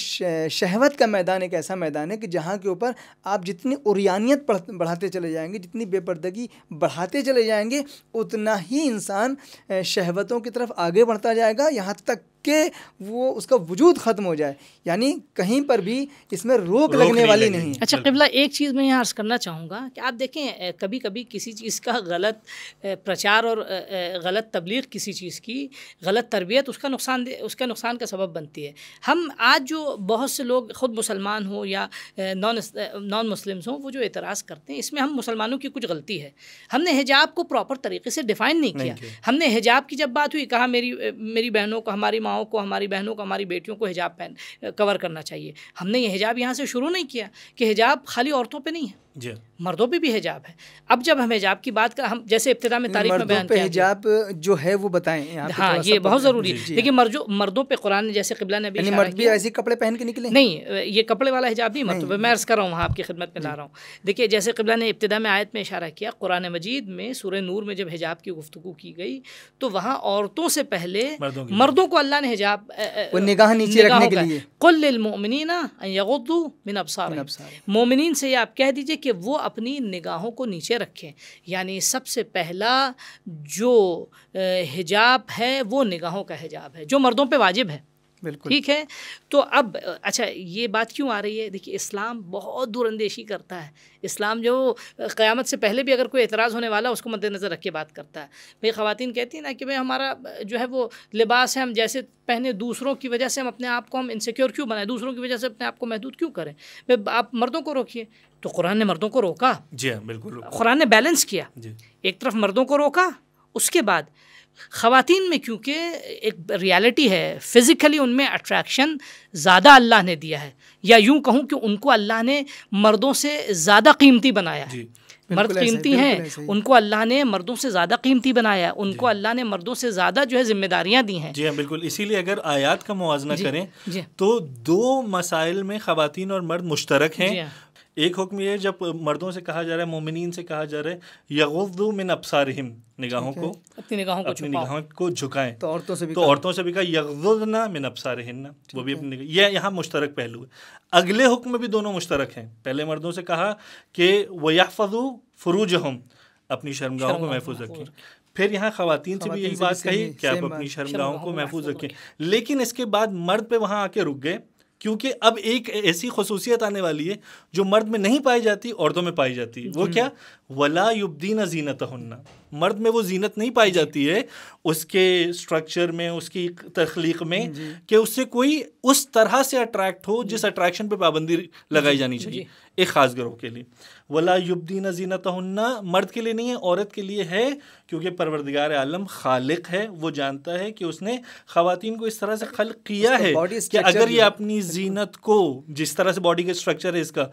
शहवत का मैदान एक ऐसा मैदान है कि जहाँ के ऊपर आप जितनी उरियानियत बढ़ाते चले जाएंगे जितनी बेपर्दगी बढ़ाते चले जाएंगे उतना ही इंसान शहवतों की तरफ आगे बढ़ता जाएगा यहाँ तक के वो उसका वजूद ख़त्म हो जाए यानी कहीं पर भी इसमें रोक, रोक लगने नहीं वाली नहीं अच्छा किबला एक चीज़ मैं यहाँ अर्ज़ करना चाहूँगा कि आप देखें कभी कभी किसी चीज़ का गलत प्रचार और गलत तबलीग किसी चीज़ की गलत तरबियत उसका नुकसान उसका नुकसान का सबब बनती है हम आज जो बहुत से लोग ख़ुद मुसलमान हों या नॉन नॉन मुस्लिम्स हों वो जो एतराज़ करते हैं इसमें हम मुसलमानों की कुछ गलती है हमने हिजाब को प्रॉपर तरीके से डिफ़ाइन नहीं किया हमने हिजाब की जब बात हुई कहा मेरी मेरी बहनों को हमारी माँ माओं को हमारी बहनों को हमारी बेटियों को हिजाब पहन कवर करना चाहिए हमने ये हिजाब यहाँ से शुरू नहीं किया कि हिजाब खाली औरतों पर नहीं है मर्दों पे भी हिजाब है अब जब हम हिजाब की बात का हम जैसे इब्तदा में तारीफ में बयान हिजाब जो है वो बताएं हाँ ये बहुत ज़रूरी है देखिए मर्जो मर्दों पे कुरान जैसे किबला ने भी मर्द भी ऐसे कपड़े पहन के निकले नहीं ये कपड़े वाला हिजाब नहीं मर्द मैं अर्ज़ कर रहा हूँ वहाँ आपकी खिदमत में ला रहा हूँ देखिए जैसे कबिला ने इब्तदा में आयत में इशारा किया कुरान मजीद में सुर नूर में जब हिजाब की गुफ्तु की गई तो वहाँ औरतों से पहले मर्दों को अल्लाह ने हिजाब निगाह नीचे रखने के लिए कुल मोमिन मोमिन से आप कह दीजिए कि वो अपनी निगाहों को नीचे रखें यानी सबसे पहला जो हिजाब है वो निगाहों का हिजाब है जो मर्दों पे वाजिब है ठीक है तो अब अच्छा ये बात क्यों आ रही है देखिए इस्लाम बहुत दूरंदेशी करता है इस्लाम जो क़्यामत से पहले भी अगर कोई एतराज़ होने वाला उसको मद्देनज़र रख के बात करता है भाई ख़वान कहती हैं ना कि भाई हमारा जो है वो लिबास है हम जैसे पहने दूसरों की वजह से हम अपने आप को हम इनसिक्योर क्यों बनाए दूसरों की वजह से अपने आप को महदूद क्यों करें भाई आप मर्दों को रोकिए तो कुरान ने मर्दों को रोका जी हाँ, बिल्कुल कुरान ने बैलेंस किया एक तरफ मर्दों को रोका उसके बाद ख़वान में क्योंकि एक रियलिटी है फ़िज़िकली उनमें अट्रैक्शन ज़्यादा अल्लाह ने दिया है या यूं कहूँ कि उनको अल्लाह ने मर्दों से ज़्यादा कीमती बनाया है मर्द कीमती हैं उनको अल्लाह ने मर्दों से ज़्यादा कीमती बनाया उनको अल्लाह ने मर्दों से ज़्यादा जो है जिम्मेदारियाँ दी हैं जी हाँ बिल्कुल इसीलिए अगर आयात का मुजना करें तो दो मसाइल में ख़वान और मर्द मुश्तरक हैं एक हुक्म ये जब मर्दों से कहा जा रहा है मोमिन से कहा जा रहा है यगुद्दू मिन अबसारहिम निगाहों को अपनी निगाहों को अपनी निगाहों को झुकाएं तो औरतों से भी तो औरतों से भी कहा यगुदना मिन अबसारहिन्ना वो भी अपनी यह यहाँ मुश्तरक पहलू है अगले हुक्म में भी दोनों मुश्तरक हैं पहले मर्दों से कहा कि या वयाफ़ू फ़रूज हम अपनी शर्मगाहों को महफूज रखें फिर यहाँ खातन से भी यही बात कही कि आप अपनी शर्मगाहों को महफूज रखें लेकिन इसके बाद मर्द पर वहाँ आके रुक गए क्योंकि अब एक ऐसी खसूसियत आने वाली है जो मर्द में नहीं पाई जाती औरतों में पाई जाती है वो हम्म। क्या वला युबदीन जीनत हन्ना मर्द में वो जीनत नहीं पाई जाती है उसके स्ट्रक्चर में उसकी तख्लीक में कि उससे कोई उस तरह से अट्रैक्ट हो जिस अट्रैक्शन पे पाबंदी लगाई जानी चाहिए एक ख़ास ग्रोह के लिए वला युबदीना जीनत हन्ना मर्द के लिए नहीं है औरत के लिए है क्योंकि परवरदगार आलम खालिक है वो जानता है कि उसने खातन को इस तरह से खल किया है कि अगर ये अपनी जीनत को जिस तरह से बॉडी का स्ट्रक्चर है इसका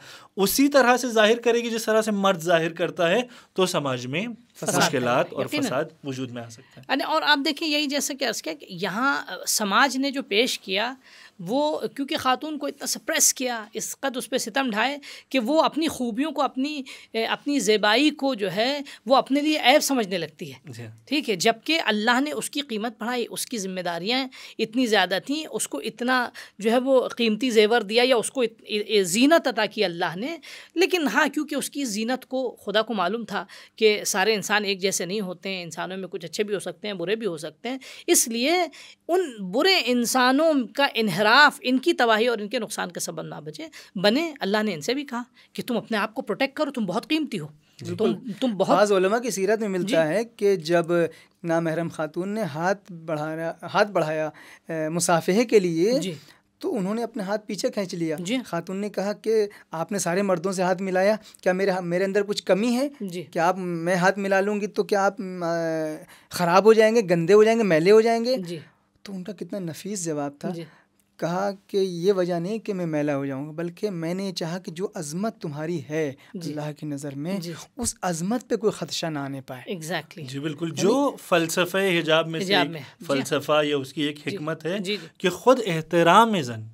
उसी तरह से जाहिर करेगी जिस तरह से मर्द जाहिर करता है तो समाज में मुश्किल और फसाद वजूद में आ सकता है और आप देखिए यही जैसे कि यहाँ समाज ने जो पेश किया वो क्योंकि ख़ातून को इतना सप्रेस किया इस कद उस पर सितम ढाए कि वो अपनी खूबियों को अपनी अपनी जेबाई को जो है वो अपने लिए ऐब समझने लगती है हाँ। ठीक है जबकि अल्लाह ने उसकी कीमत बढ़ाई उसकी ज़िम्मेदारियाँ इतनी ज़्यादा थीं उसको इतना जो है वो कीमती जेवर दिया या उसको जीनत अदा की अल्लाह ने लेकिन हाँ क्योंकि उसकी जीनत को खुदा को मालूम था कि सारे इंसान एक जैसे नहीं होते हैं इंसानों में कुछ अच्छे भी हो सकते हैं बुरे भी हो सकते हैं इसलिए उन बुरे इंसानों का इनहरा अतराफ इनकी तबाही और इनके नुकसान का सबब ना बचे बने अल्लाह ने इनसे भी कहा कि तुम अपने आप को प्रोटेक्ट करो तुम बहुत कीमती हो तुम तुम बहुत की सीरत में मिलता है कि जब नामहरम खातून ने हाथ बढ़ाया हाथ बढ़ाया मुसाफे के लिए तो उन्होंने अपने हाथ पीछे खींच लिया जी खातून ने कहा कि आपने सारे मर्दों से हाथ मिलाया क्या मेरे मेरे अंदर कुछ कमी है जी क्या आप मैं हाथ मिला लूँगी तो क्या आप ख़राब हो जाएंगे गंदे हो जाएंगे मैले हो जाएंगे जी तो उनका कितना नफीस जवाब था कहा कि ये वजह नहीं कि मैं मैला हो जाऊंगा बल्कि मैंने चाहा कि जो अजमत तुम्हारी है अल्लाह की नज़र में उस अजमत पे कोई खदशा ना आने पाए एग्जैक्टली exactly. जी बिल्कुल जो फ़लसफ़े हिजाब में में फलसफा या उसकी एक हमत है कि खुद एहतराम ज़न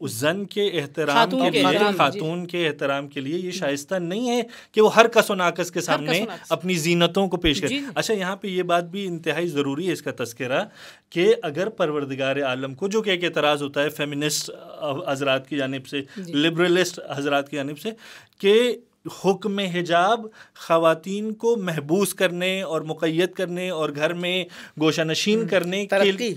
उस जन के एहतराम के लिए खातून के एहतराम के लिए ये शाइस्ता नहीं है कि वो हर कसो नाकस के सामने अपनी जीनतों को पेश करे अच्छा यहाँ पे ये बात भी इंतहाई ज़रूरी है इसका तस्करा कि अगर परवरदगार आलम को जो कि एक एतराज़ होता है फेमिनिस्ट हजरात की जानब से लिबरलिस्ट हजरात की जानब से कि हुक्म हिजाब खातन को महबूस करने और मुक़ैद करने और घर में गोशा नशीन हम्म। करने के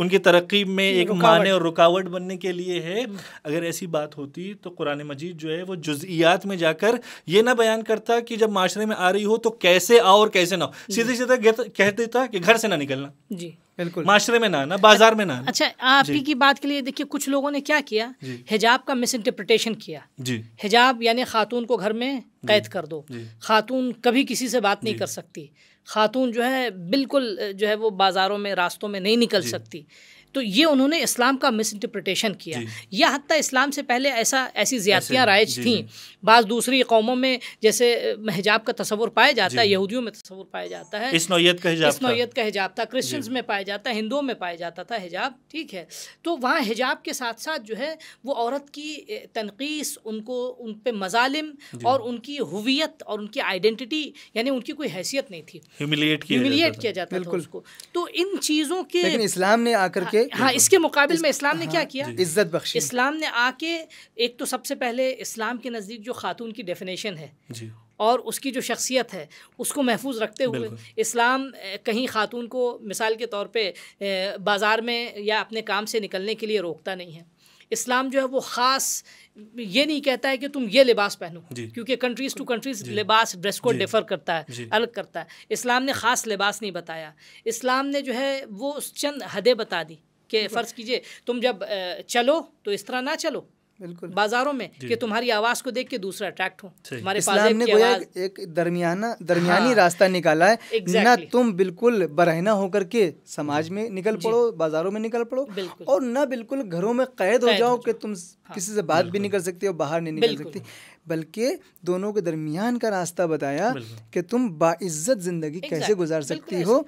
उनकी तरक्की में एक माने और रुकावट बनने के लिए है हम्म। अगर ऐसी बात होती तो कुरान मजीद जो है वो जुजियात में जाकर ये ना बयान करता कि जब माशरे में आ रही हो तो कैसे आओ और कैसे ना हो हम्म। सीधे सीधे कह देता कि घर से ना निकलना जी बिल्कुल माशरे में ना ना बाजार में ना अच्छा आप ही की बात के लिए देखिए कुछ लोगों ने क्या किया हिजाब का मिस इंटरप्रिटेशन किया जी हिजाब यानी खातून को घर में कैद कर दो खातून कभी किसी से बात नहीं कर सकती खातून जो है बिल्कुल जो है वो बाज़ारों में रास्तों में नहीं निकल सकती तो ये उन्होंने इस्लाम का मिस इंटरप्रिटेशन किया या हती इस्लाम से पहले ऐसा ऐसी ज्यादतियाँ राइज थी बाज़ दूसरी कौमों में जैसे हिजाब का तस्वर पाया जाता है यहूदियों में तस्वर पाया जाता है इस नौीयत का हिजाब इस नौीयत का हिजाब था क्रिश्चियंस में पाया जाता है हिंदुओं में पाया जाता था हिजाब ठीक है तो वहाँ हिजाब के साथ साथ जो है वो औरत की तनकीस उनको उन पर मजालिम और उनकी हुवियत और उनकी आइडेंटिटी यानी उनकी कोई हैसियत नहीं थी ह्यूमिलिएट किया जाता था उसको तो इन चीज़ों के इस्लाम ने आकर के हाँ, हाँ इसके मुकाबले में इस्लाम ने क्या हाँ, किया इज्जत बख्श इस्लाम ने आके एक तो सबसे पहले इस्लाम के नज़दीक जो खातून की डेफिनेशन है जी और उसकी जो शख्सियत है उसको महफूज रखते हुए इस्लाम कहीं ख़ातून को मिसाल के तौर पे बाज़ार में या अपने काम से निकलने के लिए रोकता नहीं है इस्लाम जो है वो ख़ास ये नहीं कहता है कि तुम ये लिबास पहनो क्योंकि कंट्रीज़ टू कंट्रीज़ लिबास ड्रेस कोड डिफ़र करता है अलग करता है इस्लाम ने ख़ास लिबास नहीं बताया इस्लाम ने जो है वो चंद हदें बता दी कि फ़र्ज़ कीजिए तुम जब चलो तो इस तरह ना चलो बाजारों में कि तुम्हारी आवाज को देख के दूसरा अट्रैक्ट हो हमारे इस्लाम ने गोया एक दरमियाना दरमियानी हाँ, रास्ता निकाला है exactly. ना तुम बिल्कुल बरहना होकर के समाज में निकल पड़ो बाजारों में निकल पड़ो और ना बिल्कुल घरों में कैद हो जाओ कि तुम हाँ। किसी से बात भी नहीं कर सकते हो बाहर नहीं निकल सकती बल्कि दोनों के दरमियान का रास्ता बताया कि तुम बाइज्जत ज़िंदगी कैसे गुजार सकती हो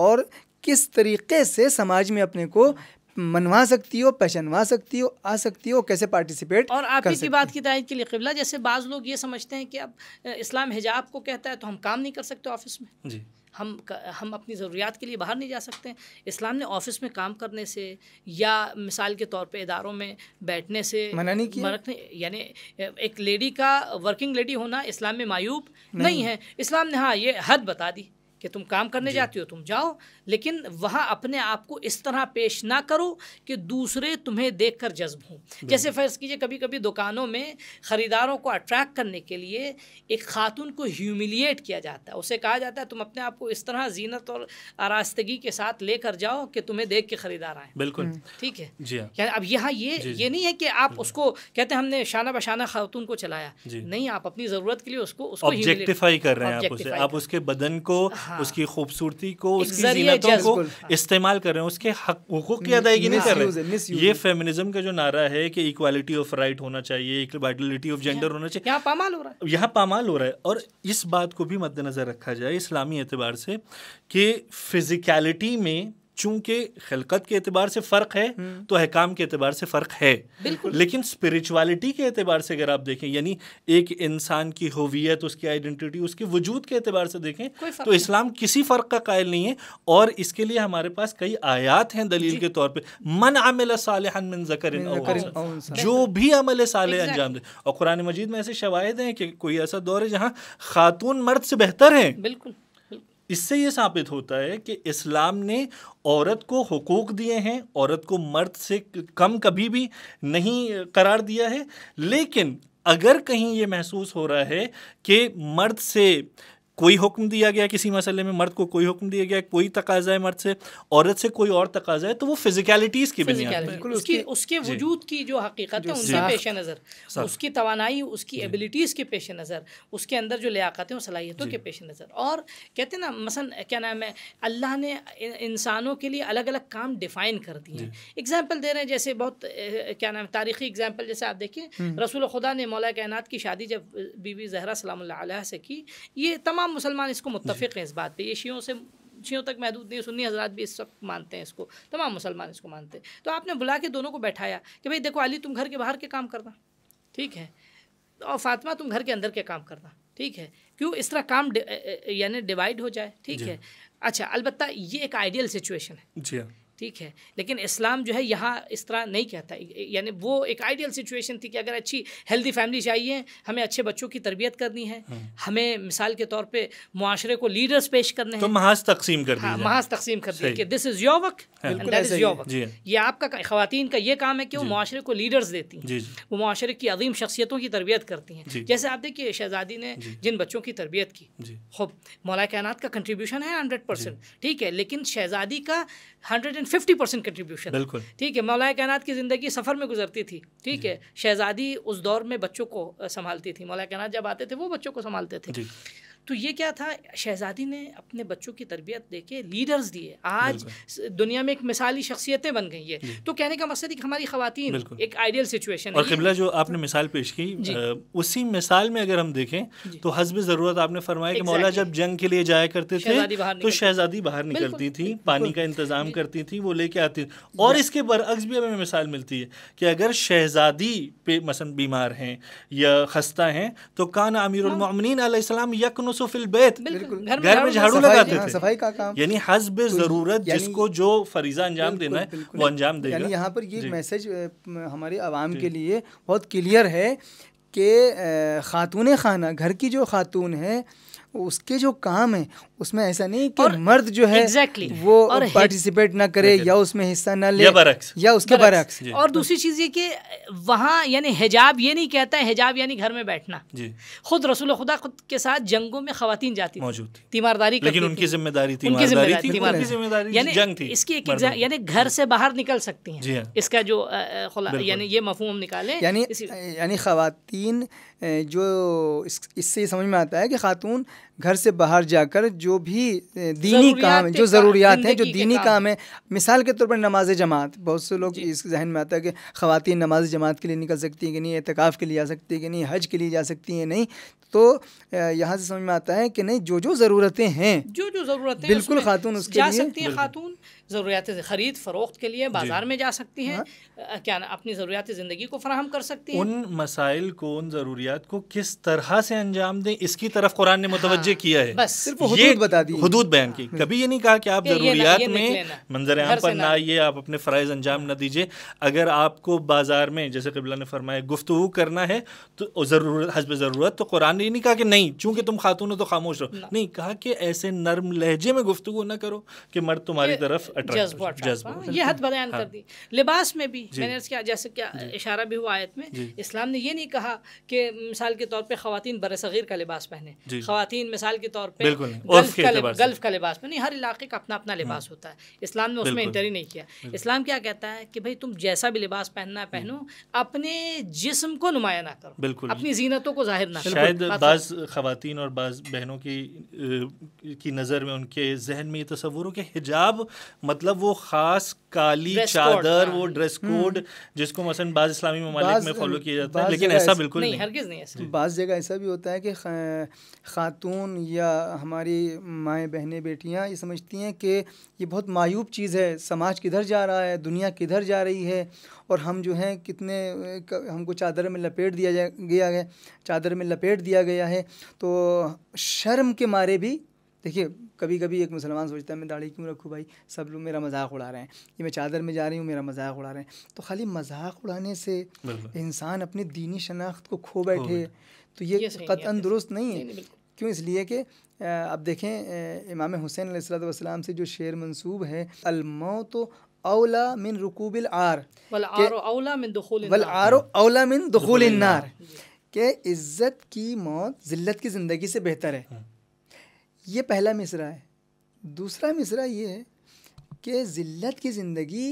और किस तरीके से समाज में अपने को मनवा सकती हो पहचानवा सकती हो आ सकती हो कैसे पार्टिसिपेट और आप की बात की तैयारी के लिए कबला जैसे बाज़ लोग ये समझते हैं कि अब इस्लाम हिजाब को कहता है तो हम काम नहीं कर सकते ऑफिस में जी हम हम अपनी ज़रूरियात के लिए बाहर नहीं जा सकते इस्लाम ने ऑफिस में काम करने से या मिसाल के तौर पे इदारों में बैठने से मना नहीं किया मरकने यानी एक लेडी का वर्किंग लेडी होना इस्लाम में मायूब नहीं, नहीं है इस्लाम ने हाँ ये हद बता दी कि तुम काम करने जाती हो तुम जाओ लेकिन वहाँ अपने आप को इस तरह पेश ना करो कि दूसरे तुम्हें देख कर जज्ब हों जैसे फ़र्ज़ कीजिए कभी कभी दुकानों में ख़रीदारों को अट्रैक्ट करने के लिए एक खातून को ह्यूमिलिएट किया जाता है उसे कहा जाता है तुम अपने आप को इस तरह जीनत और आरास्तगी के साथ लेकर जाओ कि तुम्हें देख के ख़रीदार आए बिल्कुल हम्म। ठीक है जी हाँ। अब यहाँ ये ये नहीं है कि आप हम्म। उसको कहते हैं हमने शाना बशाना खातून को चलाया नहीं आप अपनी ज़रूरत के लिए उसको उसको कर रहे हैं आप उसके बदन को हाँ। हाँ। उसकी खूबसूरती को उसकी जीनतों को हाँ। इस्तेमाल कर रहे हैं उसके हकूक़ की अदायगी नहीं कर रहे ये फेमिनिज्म का जो नारा है कि इक्वालिटी ऑफ राइट होना चाहिए इक्वालिटी ऑफ जेंडर होना चाहिए यहाँ पामाल हो रहा है यहाँ पामाल हो रहा है और इस बात को भी मद्देनज़र रखा जाए इस्लामी एतबार से कि फिज़िकलिटी में चूंकि खिलकत के अतबार से फ़र्क है हम्म। तो अहकाम के अतबार से फ़र्क है लेकिन स्पिरिचुअलिटी के अतबार से अगर आप देखें यानी एक इंसान की होवियत उसकी आइडेंटिटी उसके वजूद के अतबार से देखें तो इस्लाम किसी फ़र्क का कायल नहीं है और इसके लिए हमारे पास कई आयात हैं दलील के तौर पर मन आमिल जकर जो भी अमल साल अंजाम दे और कुरान मजीद में ऐसे शवायद हैं कि कोई ऐसा दौर है जहाँ खातून मर्द से बेहतर हैं बिल्कुल इससे ये साबित होता है कि इस्लाम ने औरत को हकूक़ दिए हैं औरत को मर्द से कम कभी भी नहीं करार दिया है लेकिन अगर कहीं ये महसूस हो रहा है कि मर्द से कोई हुक्म दिया गया किसी मसले में मर्द को कोई हुक्म दिया गया कोई तकाजा है मर्द से औरत से कोई और तकाजा है तो वो फिजिकलिटीज़ की बिल्कुल उसकी उसके वजूद की जो हकीकत है उनके पेश नज़र उसकी तोानाई उसकी एबिलिटीज़ के पेश नज़र उसके अंदर जो लियाकतें और सलाहियतों के पेश नज़र और कहते हैं ना मसन क्या नाम है अल्लाह ने इंसानों के लिए अलग अलग काम डिफ़ाइन कर दिए हैं एग्ज़ाम्पल दे रहे हैं जैसे बहुत क्या नाम है तारीखी एग्ज़ाम्पल जैसे आप देखिए हम्म। रसूल खुदा ने मौला कैनात की शादी जब बीबी जहरा सलाम से की ये तमाम तमाम मुसलमान इसको मुतफ़ हैं इस बात पर ये शियों से शियों तक महदूद नहीं सुन्नी हजरात भी इस सब मानते हैं इसको तमाम मुसलमान इसको मानते हैं तो आपने बुला के दोनों को बैठाया कि भाई देखो अली तुम घर के बाहर के काम करना ठीक है और फातिमा तुम घर के अंदर के काम करना ठीक है क्यों इस तरह काम यानी डिवाइड हो जाए ठीक है अच्छा अलबत्ता ये एक आइडियल सिचुएशन है जी हाँ। ठीक है लेकिन इस्लाम जो है यहाँ इस तरह नहीं कहता यानी वो एक आइडियल सिचुएशन थी कि अगर अच्छी हेल्दी फैमिली चाहिए हमें अच्छे बच्चों की तरबियत करनी है हाँ। हमें मिसाल के तौर पे माशरे को लीडर्स पेश करने तो महाज तकसीम कर हाँ, महाज तकसीम कर दी हाँ, कि दिस इज़ योर वक्त वक्त ये आपका खातन का ये काम है कि वो माशरे को लीडर्स देती हैं वो माशरे की अजीम शख्सियतों की तरबियत करती हैं जैसे आप देखिए शहजादी ने जिन बच्चों की तरबियत की खूब मौला का कंट्रीब्यूशन है हंड्रेड परसेंट ठीक है लेकिन शहजादी का hundred and fifty percent contribution बिल्कुल ठीक है मौलाना कैनात की ज़िंदगी सफ़र में गुजरती थी ठीक है शहज़ादी उस दौर में बच्चों को संभालती थी मौलाना कैनात जब आते थे वो बच्चों को संभालते थे तो ये क्या था शहजादी ने अपने बच्चों की तरबियत दे के लीडर्स दिए आज दुनिया में एक मिसाली शख्सियतें बन गई है तो कहने का मकसद कि हमारी खातन एक आइडियल सिचुएशन और किबला जो आपने मिसाल पेश की उसी मिसाल में अगर हम देखें तो हजब ज़रूरत आपने फरमाया कि मौला जब जंग के लिए जाया करते थे तो शहजादी बाहर निकलती थी पानी का इंतज़ाम करती थी वो लेके आती और इसके बरअक्स भी हमें मिसाल मिलती है कि अगर शहजादी पे मसन बीमार हैं या खस्ता हैं तो कान आमिर हाँ। यकन नुसु फिल बैत घर में झाड़ू लगाते हाँ, थे सफाई का काम यानी हजब तो जरूरत जिसको जो फरीजा अंजाम देना है वो अंजाम देगा यहाँ पर ये मैसेज हमारे आवाम के लिए बहुत क्लियर है कि ख़ातून खाना घर की जो खातून है उसके जो काम है उसमें ऐसा नहीं कि मर्द जो है exactly. वो पार्टिसिपेट ना करे या उसमें हिस्सा ना ले या, या उसके बरक्स, और दूसरी चीज़ ये कि वहाँ यानी हिजाब ये नहीं कहता है हिजाब यानी घर में बैठना खुद रसूल खुदा खुद के साथ जंगों में खातन जाती मौजूद तीमारदारी लेकिन उनकी जिम्मेदारी थी उनकी जिम्मेदारी इसकी एक यानी घर से बाहर निकल सकती है हाँ। इसका जो यानी ये मफहम निकाले यानी यानी खातन जो इससे समझ में आता है कि खातून घर से बाहर जाकर जो भी दीनी काम है जो ज़रूरियात हैं जो दीनी काम, काम है मिसाल के तौर पर नमाज जमात बहुत से लोग इस जहन में आता है कि ख़वान नमाज जमात के लिए निकल सकती हैं कि नहीं एहतिकाफ़ के लिए जा सकती है कि नहीं हज के लिए जा सकती हैं नहीं तो यहाँ से समझ में आता है कि नहीं जो जो ज़रूरतें हैं जो जो ज़रूरतें बिल्कुल खातून उसके लिए सकती हैं खातून ज़रूरियात ख़रीद फ़रोख्त के लिए बाज़ार में जा सकती हैं हाँ। क्या अपनी ज़रूरियात ज़िंदगी को फराहम कर सकती हैं उन मसाइल को उन ज़रूरियात को किस तरह से अंजाम दें इसकी तरफ कुरान ने मुतवज हाँ। किया है बस सिर्फ ये बता दी हदूद बयान की हाँ। कभी ये नहीं कहा कि आप ज़रूरियात में मंजर आम पर ना आइए आप अपने फ़रज़ अंजाम ना दीजिए अगर आपको बाज़ार में जैसे कबिला ने फरमाया गुफ्तु करना है तो ज़रूरत हजब ज़रूरत तो कुरान ने ये नहीं कहा कि नहीं चूँकि तुम खातून हो तो खामोश रहो नहीं कहा कि ऐसे नर्म लहजे में गुफ्तु ना करो कि मर्द तुम्हारी तरफ ये हद बयान कर हाँ। दी लिबास में भी मैंने इसका जैसे क्या इशारा भी हुआ आयत में इस्लाम ने ये नहीं कहा कि मिसाल के तौर पर खातन बर सग़ीर का लिबास पहने खातन मिसाल के तौर पर गल्फ का लिबास पहने हर इलाके का अपना अपना हाँ। लिबास होता है इस्लाम ने उसमें इंटर ही नहीं किया इस्लाम क्या कहता है कि भाई तुम जैसा भी लिबास पहनना पहनो अपने जिसम को नुमाया ना करो बिल्कुल अपनी जीनतों को जाहिर ना शायद बाज़ खातन और बाज़ बहनों की की नज़र में उनके जहन में ये तस्वुर हो कि हिजाब मतलब वो खास काली चादर हाँ। वो ड्रेस हम्म। कोड जिसको मसन बाज इस्लामी ममालिक में फॉलो किया जाता है लेकिन ऐसा बिल्कुल नहीं, हर हरगिज नहीं बाज़ जगह ऐसा भी होता है कि खातून या हमारी माएँ बहनें बेटियाँ ये समझती हैं कि ये बहुत मायूब चीज़ है समाज किधर जा रहा है दुनिया किधर जा रही है और हम जो हैं कितने हमको चादर में लपेट दिया गया है चादर में लपेट दिया गया है तो शर्म के मारे भी देखिए कभी कभी एक मुसलमान सोचता है मैं दाढ़ी क्यों रखूँ भाई सब लोग मेरा मजाक उड़ा रहे हैं ये मैं चादर में जा रही हूँ मेरा मजाक उड़ा रहे हैं तो खाली मजाक उड़ाने से इंसान अपनी दीनी शनाख्त को खो बैठे तो ये कतन दुरुस्त नहीं है क्यों इसलिए कि आप देखें इमाम हुसैन सलाम से जो शेर मंसूब है अलमो तो अवला मिन रुकूबिल आर वल आर अवला मिन दखुल नार के इज़्ज़त की मौत ज़िल्लत की ज़िंदगी से बेहतर है हाँ। ये पहला मिसरा है दूसरा मिसरा ये है कि ज़िल्लत की ज़िंदगी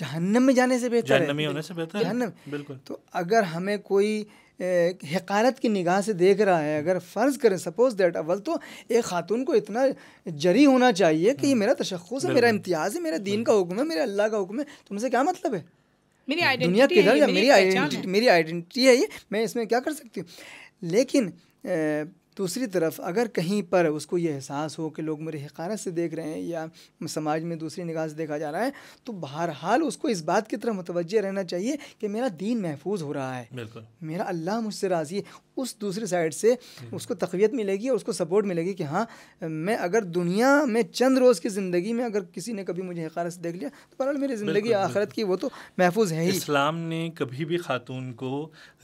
जहन्नम में जाने से बेहतर है होने से बेहतर है बिल्कुल तो अगर हमें कोई हकारत की निगाह से देख रहा है अगर फ़र्ज़ करें सपोज़ दैट अव्वल तो एक ख़ातून को इतना जरी होना चाहिए कि ये हम्म। मेरा तशखस है मेरा इम्तियाज़ है मेरा दीन का हुक्म है मेरे अल्लाह का हुक्म है तुमसे क्या मतलब है मेरी दुनिया किधर मेरी आइडेंटिटी मेरी आइडेंटिटी है ये मैं इसमें क्या कर सकती हूँ लेकिन दूसरी तरफ अगर कहीं पर उसको ये एहसास हो कि लोग मेरे हकारत से देख रहे हैं या समाज में दूसरी निगाह से देखा जा रहा है तो बहरहाल उसको इस बात की तरफ मुतवजह रहना चाहिए कि मेरा दीन महफूज हो रहा है मेरा अल्लाह मुझसे राज़ी है उस दूसरी साइड से हम्म। उसको तकवीत मिलेगी और उसको सपोर्ट मिलेगी कि हाँ मैं अगर दुनिया में चंद रोज़ की ज़िंदगी में अगर किसी ने कभी मुझे हकारत देख लिया तो बहरहाल मेरी ज़िंदगी आखरत की वो तो महफूज है ही इस्लाम ने कभी भी खातून को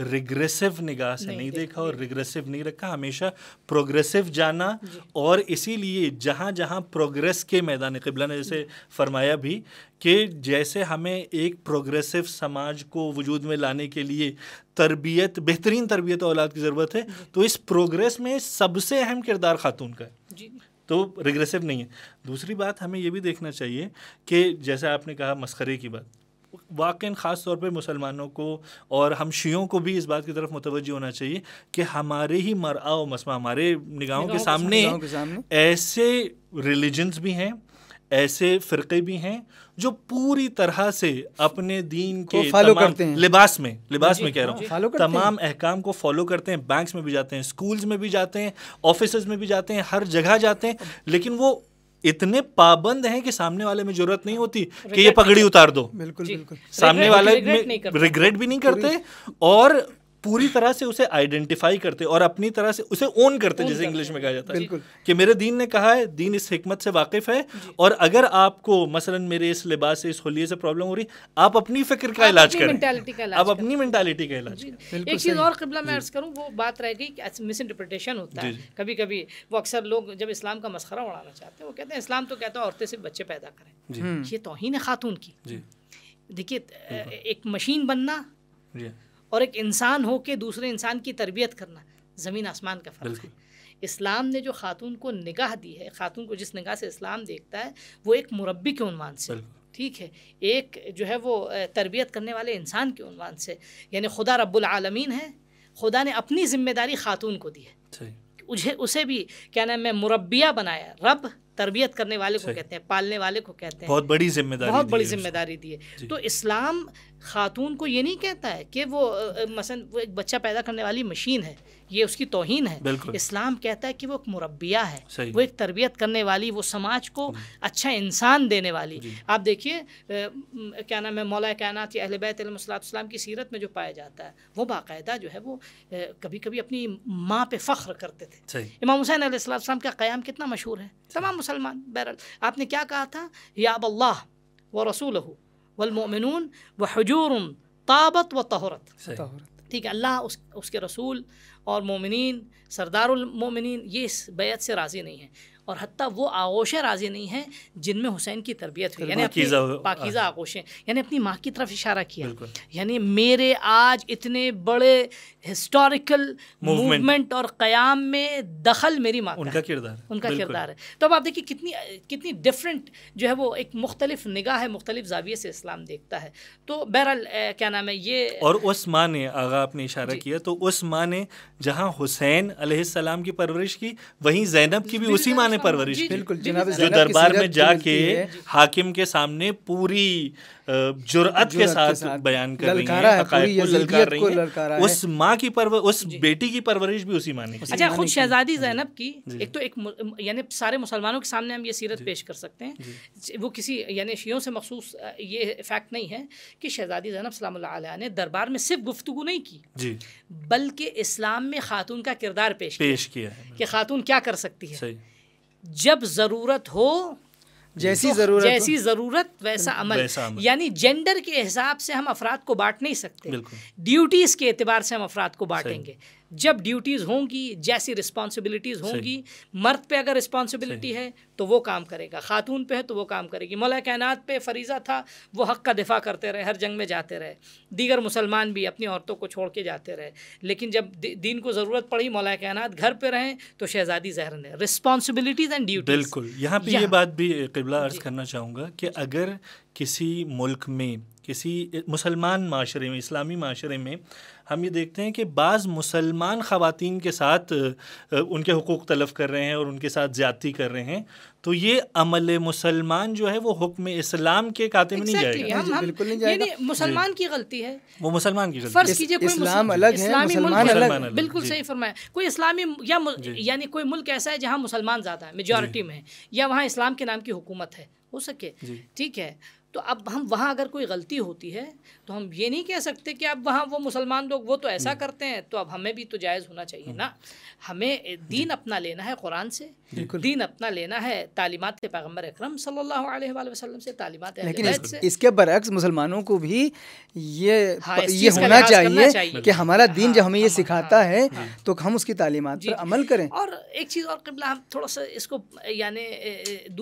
रिग्रेसिव निगाह से नहीं, नहीं देखा और रिग्रेसिव नहीं रखा हमेशा प्रोग्रेसिव जाना और इसीलिए जहाँ जहाँ प्रोग्रेस के मैदान कबला ने जैसे फरमाया भी कि जैसे हमें एक प्रोग्रेसिव समाज को वजूद में लाने के लिए तरबियत बेहतरीन तरबियत औलाद की ज़रूरत है तो इस प्रोग्रेस में सबसे अहम किरदार खातून का है तो रिग्रेसिव नहीं है दूसरी बात हमें यह भी देखना चाहिए कि जैसे आपने कहा मस्खरे की बात वाक़ ख़ास तौर पे मुसलमानों को और हम शियों को भी इस बात की तरफ मुतव होना चाहिए कि हमारे ही मरा मसमा हमारे निगाहों के सामने ऐसे रिलीजन्स भी हैं ऐसे फ़िरके भी हैं जो पूरी तरह से अपने दीन के फॉलो करते हैं लिबास में लिबास में कह रहा हूँ तमाम अहकाम को फॉलो करते हैं बैंक्स में भी जाते हैं स्कूल्स में भी जाते हैं ऑफिस में भी जाते हैं हर जगह जाते हैं लेकिन वो इतने पाबंद हैं कि सामने वाले में जरूरत नहीं होती कि ये पगड़ी उतार दो बिल्कुल बिल्कुल सामने वाले में रिग्रेट भी नहीं करते और पूरी तरह से उसे आइडेंटिफाई करते और अपनी तरह से उसे ओन करते जैसे इंग्लिश में कहा जाता है कि मेरे दीन ने कहा है दीन इस हमत से वाकिफ़ है और अगर आपको मसलन मेरे इस लिबास से इस होलिये से प्रॉब्लम हो रही आप अपनी फिक्र का इलाज करें आप अपनी मेंटालिटी का इलाज एक चीज़ और कबला मैं अर्ज़ करूँ वो बात रह गई कि मिस इंटरप्रिटेशन होता है कभी कभी वो अक्सर लोग जब इस्लाम का मसखरा उड़ाना चाहते हैं वो कहते हैं इस्लाम तो कहता है औरतें सिर्फ बच्चे पैदा करें हम्म। ये तोहन है खातून की देखिए एक मशीन बनना और एक इंसान हो के दूसरे इंसान की तरबियत करना ज़मीन आसमान का फ़र्क है इस्लाम ने जो खातून को निगाह दी है खातून को जिस निगाह से इस्लाम देखता है वो एक मुरबी के उनवान से ठीक है एक जो है वो तरबियत करने वाले इंसान के उनवान से यानी खुदा रब्बुल आलमीन है खुदा ने अपनी ज़िम्मेदारी खातून को दी है उसे उसे भी क्या नाम है मुरबिया बनाया रब तरबियत करने वाले को कहते हैं पालने वाले को कहते हैं बहुत बड़ी जिम्मेदारी बहुत बड़ी जिम्मेदारी दी है तो इस्लाम खातून को ये नहीं कहता है कि वो मसन वो एक बच्चा पैदा करने वाली मशीन है ये उसकी तोहन है इस्लाम कहता है कि वो एक मुरबिया है वो एक तरबियत करने वाली वो समाज को हम्म। अच्छा इंसान देने वाली आप देखिए क्या नाम है मौला कायनात या अहलबैतम की सीरत में जो पाया जाता है वो बाकायदा जो है वो कभी कभी अपनी माँ पे फ़ख्र करते थे इमाम हुसैन आलाम का क़्याम कितना मशहूर है तमाम मुसलमान बहरल आपने क्या कहा था याब अल्लाह व रसूल वलमोमिन व हजूर ताबत व तहरत ठीक है अल्लाह उस उसके रसूल और मोमिन सरदारमिन ये इस बैत से राज़ी नहीं हैं और हती वो आगोशें राज़ी नहीं हैं जिनमें हुसैन की तरबियत हुई यानी पाकिज़ा आगोशें यानी अपनी माँ की तरफ इशारा किया यानी मेरे आज इतने बड़े हिस्टोरिकल मूवमेंट और क़याम में दखल मेरी माँ उनका किरदार उनका किरदार है तो अब आप देखिए कितनी कितनी डिफरेंट जो है वो एक मुख्तलिफ निगाह है मुख्तलिफ जाविये से इस्लाम देखता है तो बहरहाल क्या नाम है ये और उस माँ ने आगा आपने इशारा किया तो उस माँ ने जहाँ हुसैन सलाम की परवरिश की वहीं जैनब की भी उसी माँ ने में परवरिश बिल्कुल जो दरबार में जाके हाकिम के सामने पूरी जुरअत के साथ बयान कर रही है ललकार रही है उस माँ की परवर उस बेटी की परवरिश भी उसी माने ने अच्छा खुद शहजादी जैनब की एक तो एक यानी सारे मुसलमानों के सामने हम ये सीरत पेश कर सकते हैं वो किसी यानी शियों से मखसूस ये फैक्ट नहीं है कि शहजादी जैनब सलाम ने दरबार में सिर्फ गुफ्तु नहीं की बल्कि इस्लाम में खातून का किरदार पेश पेश किया कि खातून क्या कर सकती है जब ज़रूरत हो जैसी तो जरूरत जैसी जरूरत वैसा अमल, अमल। यानी जेंडर के हिसाब से हम अफराद को बांट नहीं सकते ड्यूटीज के एतबार से हम अफराद को बांटेंगे जब ड्यूटीज़ होंगी जैसी रिस्पॉन्सिबिलिटीज़ होंगी मर्द पे अगर रिस्पॉन्सिबिलिटी है तो वो काम करेगा खातून पे है तो वो काम करेगी मौला कैनात पे फरीज़ा था वो हक़ का दिफा करते रहे हर जंग में जाते रहे दीगर मुसलमान भी अपनी औरतों को छोड़ के जाते रहे लेकिन जब दीन को ज़रूरत पड़ी मौला कैनात घर पर रहें तो शहजादी जहर ने रिस्पॉन्सिबिलिटीज़ एंड ड्यूटी बिल्कुल यहाँ पर ये बात भी कबला अर्ज़ करना चाहूँगा कि अगर किसी मुल्क में किसी मुसलमान माशरे में इस्लामी माशरे में हम ये देखते हैं कि बाज़ मुसलमान ख़वान के साथ उनके हकूक़ तलब कर रहे हैं और उनके साथ ज़्यादती कर रहे हैं तो ये अमल मुसलमान जो है वो हुक्म इस्लाम के काते में exactly, नहीं जाएगा बिल्कुल नहीं जाएगा मुसलमान की गलती है वो मुसलमान की गलती फर्ज कीजिए कोई इस्लाम अलग इस्लामी है मुसलमान अलग, बिल्कुल सही फरमाया कोई इस्लामी या यानी कोई मुल्क ऐसा है जहाँ मुसलमान ज़्यादा है मेजोरिटी में है या वहाँ इस्लाम के नाम की हुकूमत है हो सके ठीक है तो अब हम वहाँ अगर कोई गलती होती है तो हम ये नहीं कह सकते कि अब वहाँ वो मुसलमान लोग वो तो ऐसा हम्म। करते हैं तो अब हमें भी तो जायज़ होना चाहिए हम्म। ना हमें दीन अपना लेना है कुरान से दीन अपना लेना है तालीमत पैगम्बर अक्रम सल्ला से तालीमत लेकिन इस, से। इसके बरक्स मुसलमानों को भी ये हाँ, ये होना चाहिए कि हमारा दीन जब हाँ, हमें ये हाँ, सिखाता हाँ, है तो हम उसकी तालीमत पर अमल करें और एक चीज़ और कबला हम थोड़ा सा इसको यानी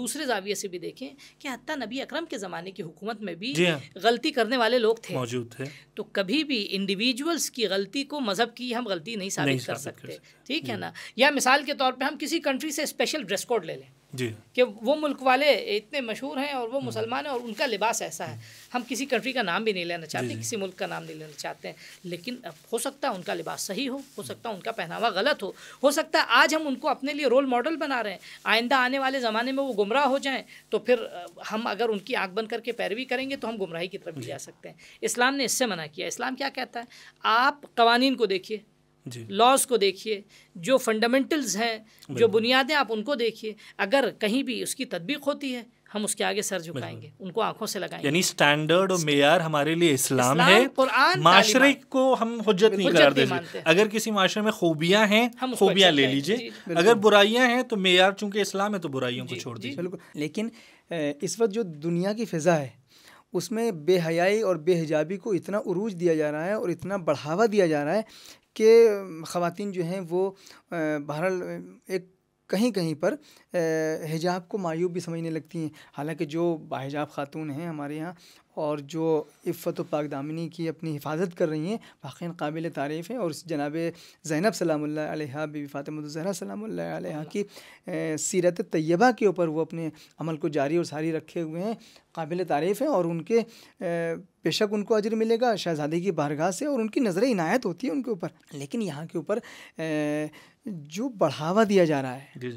दूसरे जाविये से भी देखें कि हती नबी अक्रम के ज़माने की हुकूमत में भी हाँ। गलती करने वाले लोग थे मौजूद थे तो कभी भी इंडिविजुअल्स की गलती को मज़हब की हम गलती नहीं साबित कर सकते ठीक है हम्म। ना या मिसाल के तौर पर हम किसी कंट्री से स्पेशल ड्रेस कोड ले लें जी कि वो मुल्क वाले इतने मशहूर हैं और वो मुसलमान हैं और उनका लिबास ऐसा है हम किसी कंट्री का नाम भी नहीं लेना चाहते किसी मुल्क का नाम नहीं लेना चाहते हैं लेकिन हो सकता है उनका लिबास सही हो हो सकता है उनका पहनावा गलत हो हो सकता है आज हम उनको अपने लिए रोल मॉडल बना रहे हैं आइंदा आने वाले ज़माने में वो गुमराह हो जाएँ तो फिर हम अगर उनकी आँख बन करके पैरवी करेंगे तो हम गुमराही की तरफ भी जा सकते हैं इस्लाम ने इससे मना किया इस्लाम क्या कहता है आप कवानीन को देखिए लॉस को देखिए जो फंडामेंटल्स हैं जो बुनियादें आप उनको देखिए अगर कहीं भी उसकी तदबीक होती है हम उसके आगे सर झुकाएंगे उनको आंखों से लगाएंगे यानी स्टैंडर्ड और मेयार हमारे लिए इस्लाम, इस्लाम है माशरे को हम हुज्जत नहीं करार दे अगर किसी माशरे में खूबियाँ हैं हम खूबियाँ ले लीजिए अगर बुराइयाँ हैं तो मेयार चूंकि इस्लाम है तो बुराइयों को छोड़ दीजिए लेकिन इस वक्त जो दुनिया की फ़िज़ा है उसमें बेहयाई और बेहजाबी को इतना उरूज दिया जा रहा है और इतना बढ़ावा दिया जा रहा है कि ख़वान जो हैं वो बहरहाल एक कहीं कहीं पर हिजाब को मायूब भी समझने लगती हैं हालांकि जो बाहिजाब ख़ातून हैं हमारे यहाँ और जो इफ़त पाक दामिनी की अपनी हिफाजत कर रही हैं वाक़ काबिल तारीफ़ है और जनाब ज़ैनब सलाम्ल बीबी फ़ातमतरा सलाम्ल की सीरत तय्यबा के ऊपर वो अपने अमल को जारी और सारी रखे हुए हैं काबिल तारीफ़ हैं और उनके बेशक उनको अजर मिलेगा शहजादी की बारगाह से और उनकी नज़र इनायत होती है उनके ऊपर लेकिन यहाँ के ऊपर जो बढ़ावा दिया जा रहा है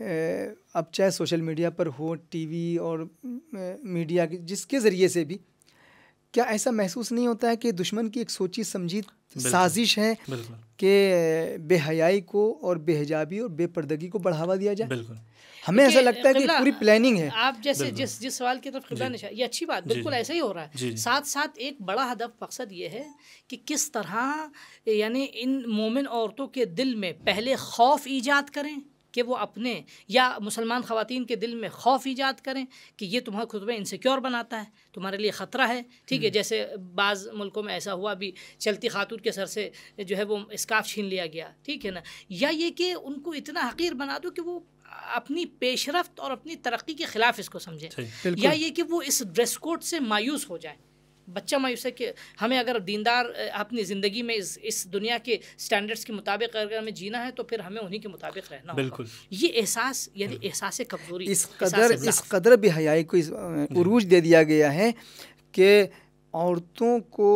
अब चाहे सोशल मीडिया पर हो टीवी और मीडिया के जिसके ज़रिए से भी क्या ऐसा महसूस नहीं होता है कि दुश्मन की एक सोची समझी साजिश है कि बेहयाई को और बेहजाबी और बेपर्दगी को बढ़ावा दिया जाए हमें ऐसा लगता है कि पूरी प्लानिंग है आप जैसे जिस जिस सवाल की तरफ किबला निशा ये अच्छी बात बिल्कुल ऐसा ही हो रहा है साथ साथ एक बड़ा हदफ मकसद ये है कि किस तरह यानी इन मोमिन औरतों के दिल में पहले खौफ ईजाद करें कि वो अपने या मुसलमान ख़वान के दिल में खौफ ईजाद करें कि ये तुम्हारा में इनसिक्योर बनाता है तुम्हारे लिए ख़तरा है ठीक है हम्म। जैसे बाज़ मुल्कों में ऐसा हुआ भी चलती खातून के सर से जो है वो इसकाफ छीन लिया गया ठीक है ना या ये कि उनको इतना हकीर बना दो कि वो अपनी पेशरफ और अपनी तरक्की के ख़िलाफ़ इसको समझें या ये कि वो इस ड्रेस कोड से मायूस हो जाए बच्चा मायूस है कि हमें अगर दीनदार अपनी ज़िंदगी में इस इस दुनिया के स्टैंडर्ड्स के मुताबिक अगर हमें जीना है तो फिर हमें उन्हीं के मुताबिक रहना बिल्कुल ये एहसास यानी हम्म। एहसास कमज़ोरी इस कदर इस कदर बेहयाई को उरूज दे दिया गया है कि औरतों को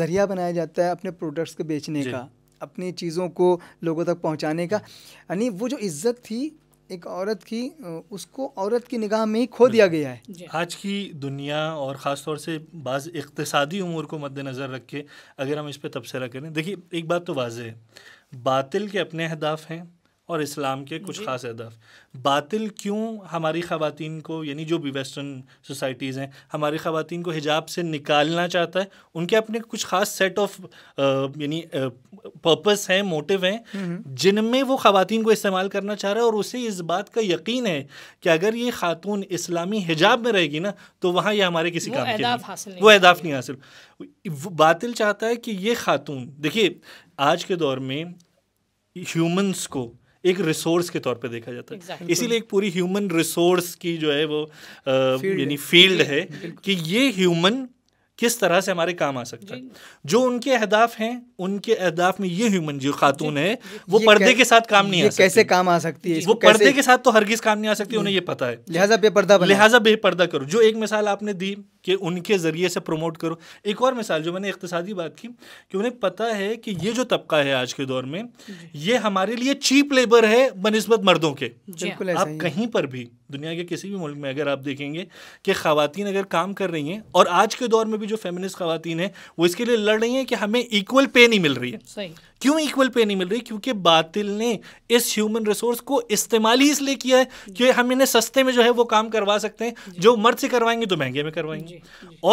ज़रिया बनाया जाता है अपने प्रोडक्ट्स को बेचने का अपनी चीज़ों को लोगों तक पहुंचाने का यानी वो जो इज़्ज़त थी एक औरत की उसको औरत की निगाह में ही खो दिया गया है आज की दुनिया और ख़ास तौर से बाज़ इकतसादी उमूर को मद्दनज़र रख के अगर हम इस पर तबसरा करें देखिए एक बात तो वाज है बातिल के अपने अहदाफ हैं और इस्लाम के कुछ ख़ास अहदाफ बातिल क्यों हमारी ख़वातीन को यानी जो भी वेस्टर्न सोसाइटीज़ हैं हमारी ख़वातीन को हिजाब से निकालना चाहता है उनके अपने कुछ ख़ास सेट ऑफ यानी पर्पस हैं मोटिव हैं हम्म, हम्म। जिनमें वो ख़वातीन को इस्तेमाल करना चाह रहा है और उसे इस बात का यकीन है कि अगर ये खातून इस्लामी हिजाब में रहेगी ना तो वहाँ ये हमारे किसी काम के वो अहदाफ नहीं हासिल बातिल चाहता है कि ये खातून देखिए आज के दौर में ह्यूमंस को एक रिसोर्स के तौर पे देखा जाता है exactly. इसीलिए एक पूरी ह्यूमन रिसोर्स की जो है वो यानी फील्ड है कि ये ह्यूमन किस तरह से हमारे काम आ सकता है जो उनके अहदाफ हैं उनके अहदाफ में ये ह्यूमन जो खातून है वो पर्दे के साथ काम नहीं आ सकती कैसे काम आ सकती है वो पर्दे के साथ तो हरगिज काम नहीं आ सकती उन्हें ये पता है लिहाजा बेपर्दा लिहाजा बेपर्दा करो जो एक मिसाल आपने दी कि उनके ज़रिए से प्रमोट करो एक और मिसाल जो मैंने इकतसादी बात की कि उन्हें पता है कि ये जो तबका है आज के दौर में ये हमारे लिए चीप लेबर है बनस्बत मर्दों के आप कहीं पर भी दुनिया के किसी भी मुल्क में अगर आप देखेंगे कि खातन अगर काम कर रही हैं और आज के दौर में भी जो फेमिनिस्ट खातन हैं वो इसके लिए लड़ रही हैं कि हमें इक्वल पे नहीं मिल रही है क्यों इक्वल पे नहीं मिल रही क्योंकि बातिल ने इस ह्यूमन रिसोर्स को इस्तेमाल ही इसलिए किया है कि हम इन्हें सस्ते में जो है वो काम करवा सकते हैं जो मर्द से करवाएंगे तो महंगे में करवाएंगे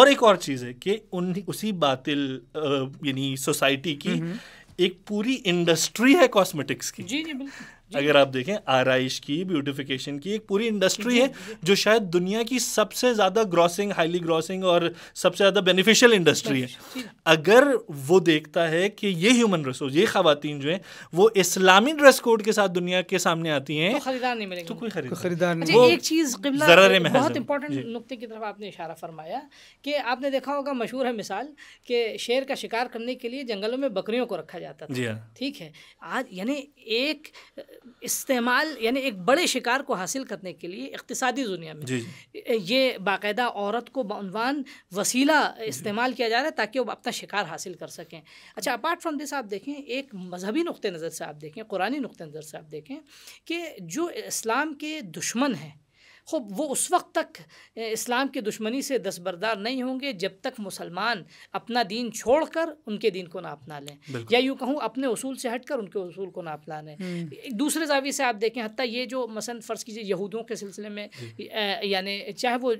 और एक और चीज़ है कि उन उसी बातिल यानी सोसाइटी की हम्म। एक पूरी इंडस्ट्री है कॉस्मेटिक्स की जी जी अगर आप देखें आरइश की ब्यूटिफिकेशन की एक पूरी इंडस्ट्री है जो शायद दुनिया की सबसे ज़्यादा ग्रॉसिंग हाईली ग्रॉसिंग और सबसे ज़्यादा बेनिफिशियल इंडस्ट्री है अगर वो देखता है कि ये ह्यूमन रिसोर्स ये खातन जो है वो इस्लामी ड्रेस कोड के साथ दुनिया के सामने आती है तो खरीदार नहीं मिलेगा तो कोई खरीदार तो नहीं अच्छा, बहुत इंपॉर्टेंट नुकते की तरफ आपने इशारा फरमाया कि आपने देखा होगा मशहूर है मिसाल कि शेर का शिकार करने के लिए जंगलों में बकरियों को रखा जाता था हाँ। ठीक है आज यानी एक इस्तेमाल यानी एक बड़े शिकार को हासिल करने के लिए इकतसादी दुनिया में ये बाकायदा औरत को बनवान वसीला इस्तेमाल किया जा रहा है ताकि वो अपना शिकार हासिल कर सकें अच्छा अपार्ट फ्राम दिस आप देखें एक मजहबी नुक़ नज़र से आप देखें कुरानी नुक़ नज़र से आप देखें कि जो इस्लाम के दुश्मन हैं खूब वो उस वक्त तक इस्लाम की दुश्मनी से दसबरदार नहीं होंगे जब तक मुसलमान अपना दीन छोड़ कर उनके दीन को ना अपना लें या यूँ कहूँ अपने असूल से हट कर उनके असूल को ना अपना लें हम्म। दूसरे जावी से आप देखें हती ये जो मसन फ़र्ज़ कीजिए यहूदों के सिलसिले में यानी चाहे वो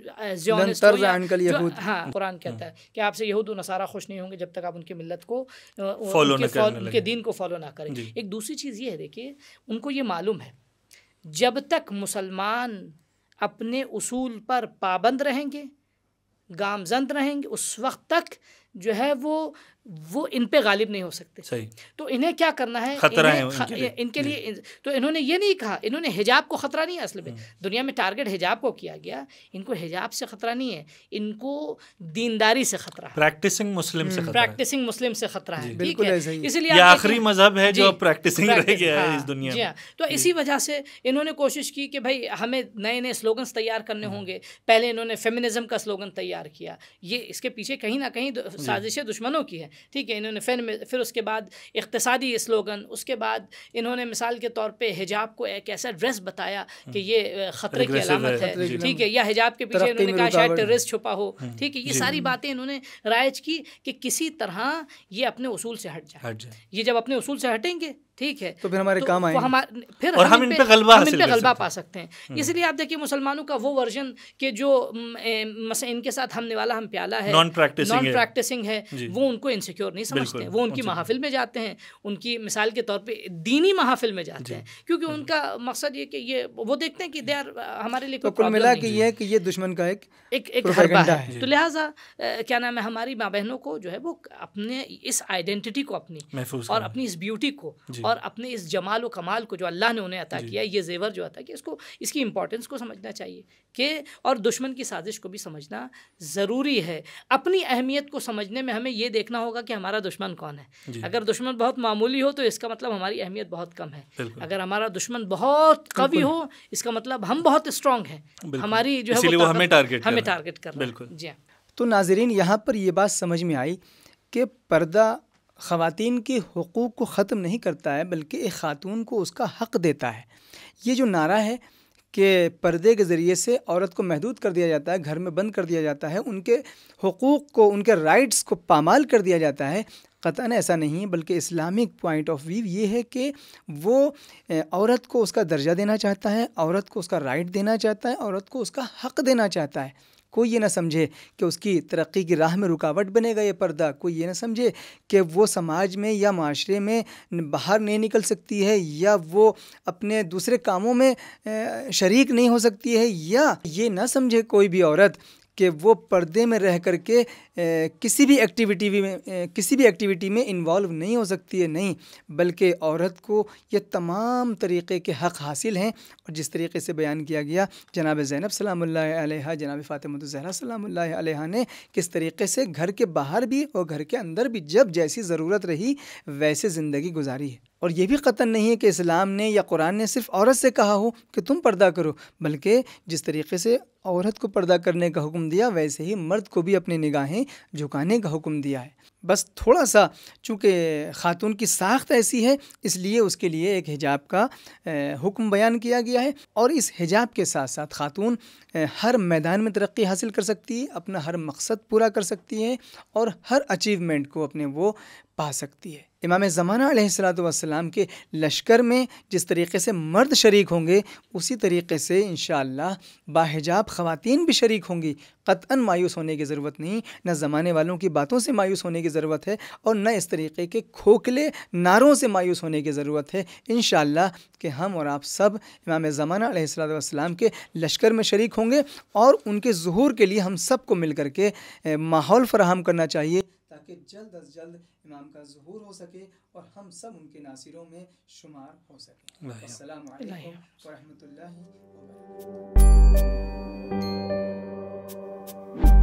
जोन हाँ कुरान हाँ। कहता है कि आपसे यहूद नसारा खुश नहीं होंगे जब तक आप उनकी मिलत को उनके दीन को फॉलो ना करें एक दूसरी चीज़ ये है देखिए उनको ये मालूम है जब तक मुसलमान अपने उसूल पर पाबंद रहेंगे गामजंद रहेंगे उस वक्त तक जो है वो वो इन पे गालिब नहीं हो सकते सही तो इन्हें क्या करना है खतरा है इनके लिए, इनके लिए इन, तो इन्होंने ये नहीं कहा इन्होंने हिजाब को खतरा नहीं है असल में हम्म। दुनिया में टारगेट हिजाब को किया गया इनको हिजाब से खतरा नहीं है इनको दीनदारी से खतरा प्रैक्टिसिंग मुस्लिम से प्रैक्टिसिंग मुस्लिम हम्म, से खतरा है है इसलिए आखिरी मजहब है जो प्रैक्टिसिंग रह गया है हाँ, इस दुनिया जी हाँ। तो इसी वजह से इन्होंने कोशिश की कि भाई हमें नए नए स्लोगन्स तैयार करने हम्म। होंगे पहले इन्होंने फेमिनिज्म का स्लोगन तैयार किया ये इसके पीछे कहीं ना कहीं साजिशें दुश्मनों की है ठीक है इन्होंने फिर फिर उसके बाद इकतसादी स्लोगन उसके बाद इन्होंने मिसाल के तौर पर हिजाब को एक ऐसा ड्रेस बताया कि ये हम्म। ख़तरे की अलामत है ठीक है या हिजाब के पीछे इन्होंने कहा शायद टेररिस्ट छुपा हो हम्म। ठीक है ये सारी हम्म। बातें इन्होंने रायज की कि किसी तरह ये अपने उसूल से हट जाए ये जब अपने उसूल से हटेंगे ठीक है तो फिर हमारे तो काम आए फिर और हम इन पे गलबा हम इन पे गलबा पा सकते हैं हम्म। इसलिए आप देखिए मुसलमानों का वो वर्जन के जो मसा इनके साथ हमने वाला हम प्याला है नॉन प्रैक्टिसिंग नॉन प्रैक्टिसिंग है, वो उनको इनसिक्योर नहीं समझते वो उनकी महाफिल में जाते हैं उनकी मिसाल के तौर पर दीनी महाफिल में जाते हैं क्योंकि हम्म। उनका मकसद ये कि ये वो देखते हैं कि दे आर हमारे लिए तो मिला कि ये कि ये दुश्मन का एक एक है तो लिहाजा क्या नाम है हमारी माँ बहनों को जो है वो अपने इस आइडेंटिटी को अपनी और अपनी इस ब्यूटी को और अपने इस जमाल व कमाल को जो अल्लाह ने उन्हें अता किया ये जेवर जो अता किया इसको इसकी इंपॉर्टेंस को समझना चाहिए कि और दुश्मन की साजिश को भी समझना ज़रूरी है अपनी अहमियत को समझने में हमें ये देखना होगा कि हमारा दुश्मन कौन है अगर दुश्मन बहुत मामूली हो तो इसका मतलब हमारी अहमियत बहुत कम है अगर हमारा दुश्मन बहुत कवि हो इसका मतलब हम बहुत स्ट्रांग हैं हमारी जो है हमें टारगेट हमें टारगेट कर बिल्कुल जी हाँ। तो नाजरीन यहाँ पर ये बात समझ में आई कि पर्दा ख़वान के हकूक़ को ख़त्म नहीं करता है बल्कि एक ख़ातून को उसका हक़ देता है ये जो नारा है कि पर्दे के ज़रिए से औरत को महदूद कर दिया जाता है घर में बंद कर दिया जाता है उनके हकूक़ को उनके राइट्स को पामाल कर दिया जाता है क़तन ऐसा नहीं है बल्कि इस्लामिक पॉइंट ऑफ व्यू ये है कि वो औरत को उसका दर्जा देना चाहता है औरत को उसका राइट देना चाहता है औरत को उसका हक़ देना चाहता है कोई ये ना समझे कि उसकी तरक्की की राह में रुकावट बनेगा ये पर्दा कोई ये ना समझे कि वो समाज में या माशरे में बाहर नहीं निकल सकती है या वो अपने दूसरे कामों में शरीक नहीं हो सकती है या ये ना समझे कोई भी औरत कि वो पर्दे में रह कर के किसी भी एक्टिविटी भी में किसी भी एक्टिविटी में इन्वॉल्व नहीं हो सकती है नहीं बल्कि औरत को ये तमाम तरीक़े के हक़ हासिल हैं और जिस तरीके से बयान किया गया जनाब ज़ैनब सलाम जनाब फ़ातिमतरा सलाम ने किस तरीके से घर के बाहर भी और घर के अंदर भी जब जैसी ज़रूरत रही वैसे ज़िंदगी गुजारी है और ये भी कतन नहीं है कि इस्लाम ने या कुरान ने सिर्फ औरत से कहा हो कि तुम पर्दा करो बल्कि जिस तरीके से औरत को पर्दा करने का हुक्म दिया वैसे ही मर्द को भी अपनी निगाहें झुकाने का हुक्म दिया है बस थोड़ा सा चूँकि खातून की साख्त ऐसी है इसलिए उसके लिए एक हिजाब का हुक्म बयान किया गया है और इस हिजाब के साथ साथ खातून हर मैदान में तरक्की हासिल कर सकती है अपना हर मकसद पूरा कर सकती है और हर अचीवमेंट को अपने वो पा सकती है इमाम ज़माना के लश्कर में जिस तरीके से मर्द शरीक होंगे उसी तरीके से इन बाहिजाब ख़वान भी शरीक होंगी क़ता मायूस होने की ज़रूरत नहीं न ज़माने वालों की बातों से मायूस होने की ज़रूरत है और न इस तरीके के खोखले नारों से मायूस होने की ज़रूरत है इन कि हम और आप सब इमाम ज़माना के लश्कर में शरीक होंगे और उनके जहूर के लिए हम सबको मिल करके माहौल फराहम करना चाहिए ताकि जल्द अज जल्द इमाम का जहूर हो सके और हम सब उनके नासिरों में शुमार हो सके वरहमल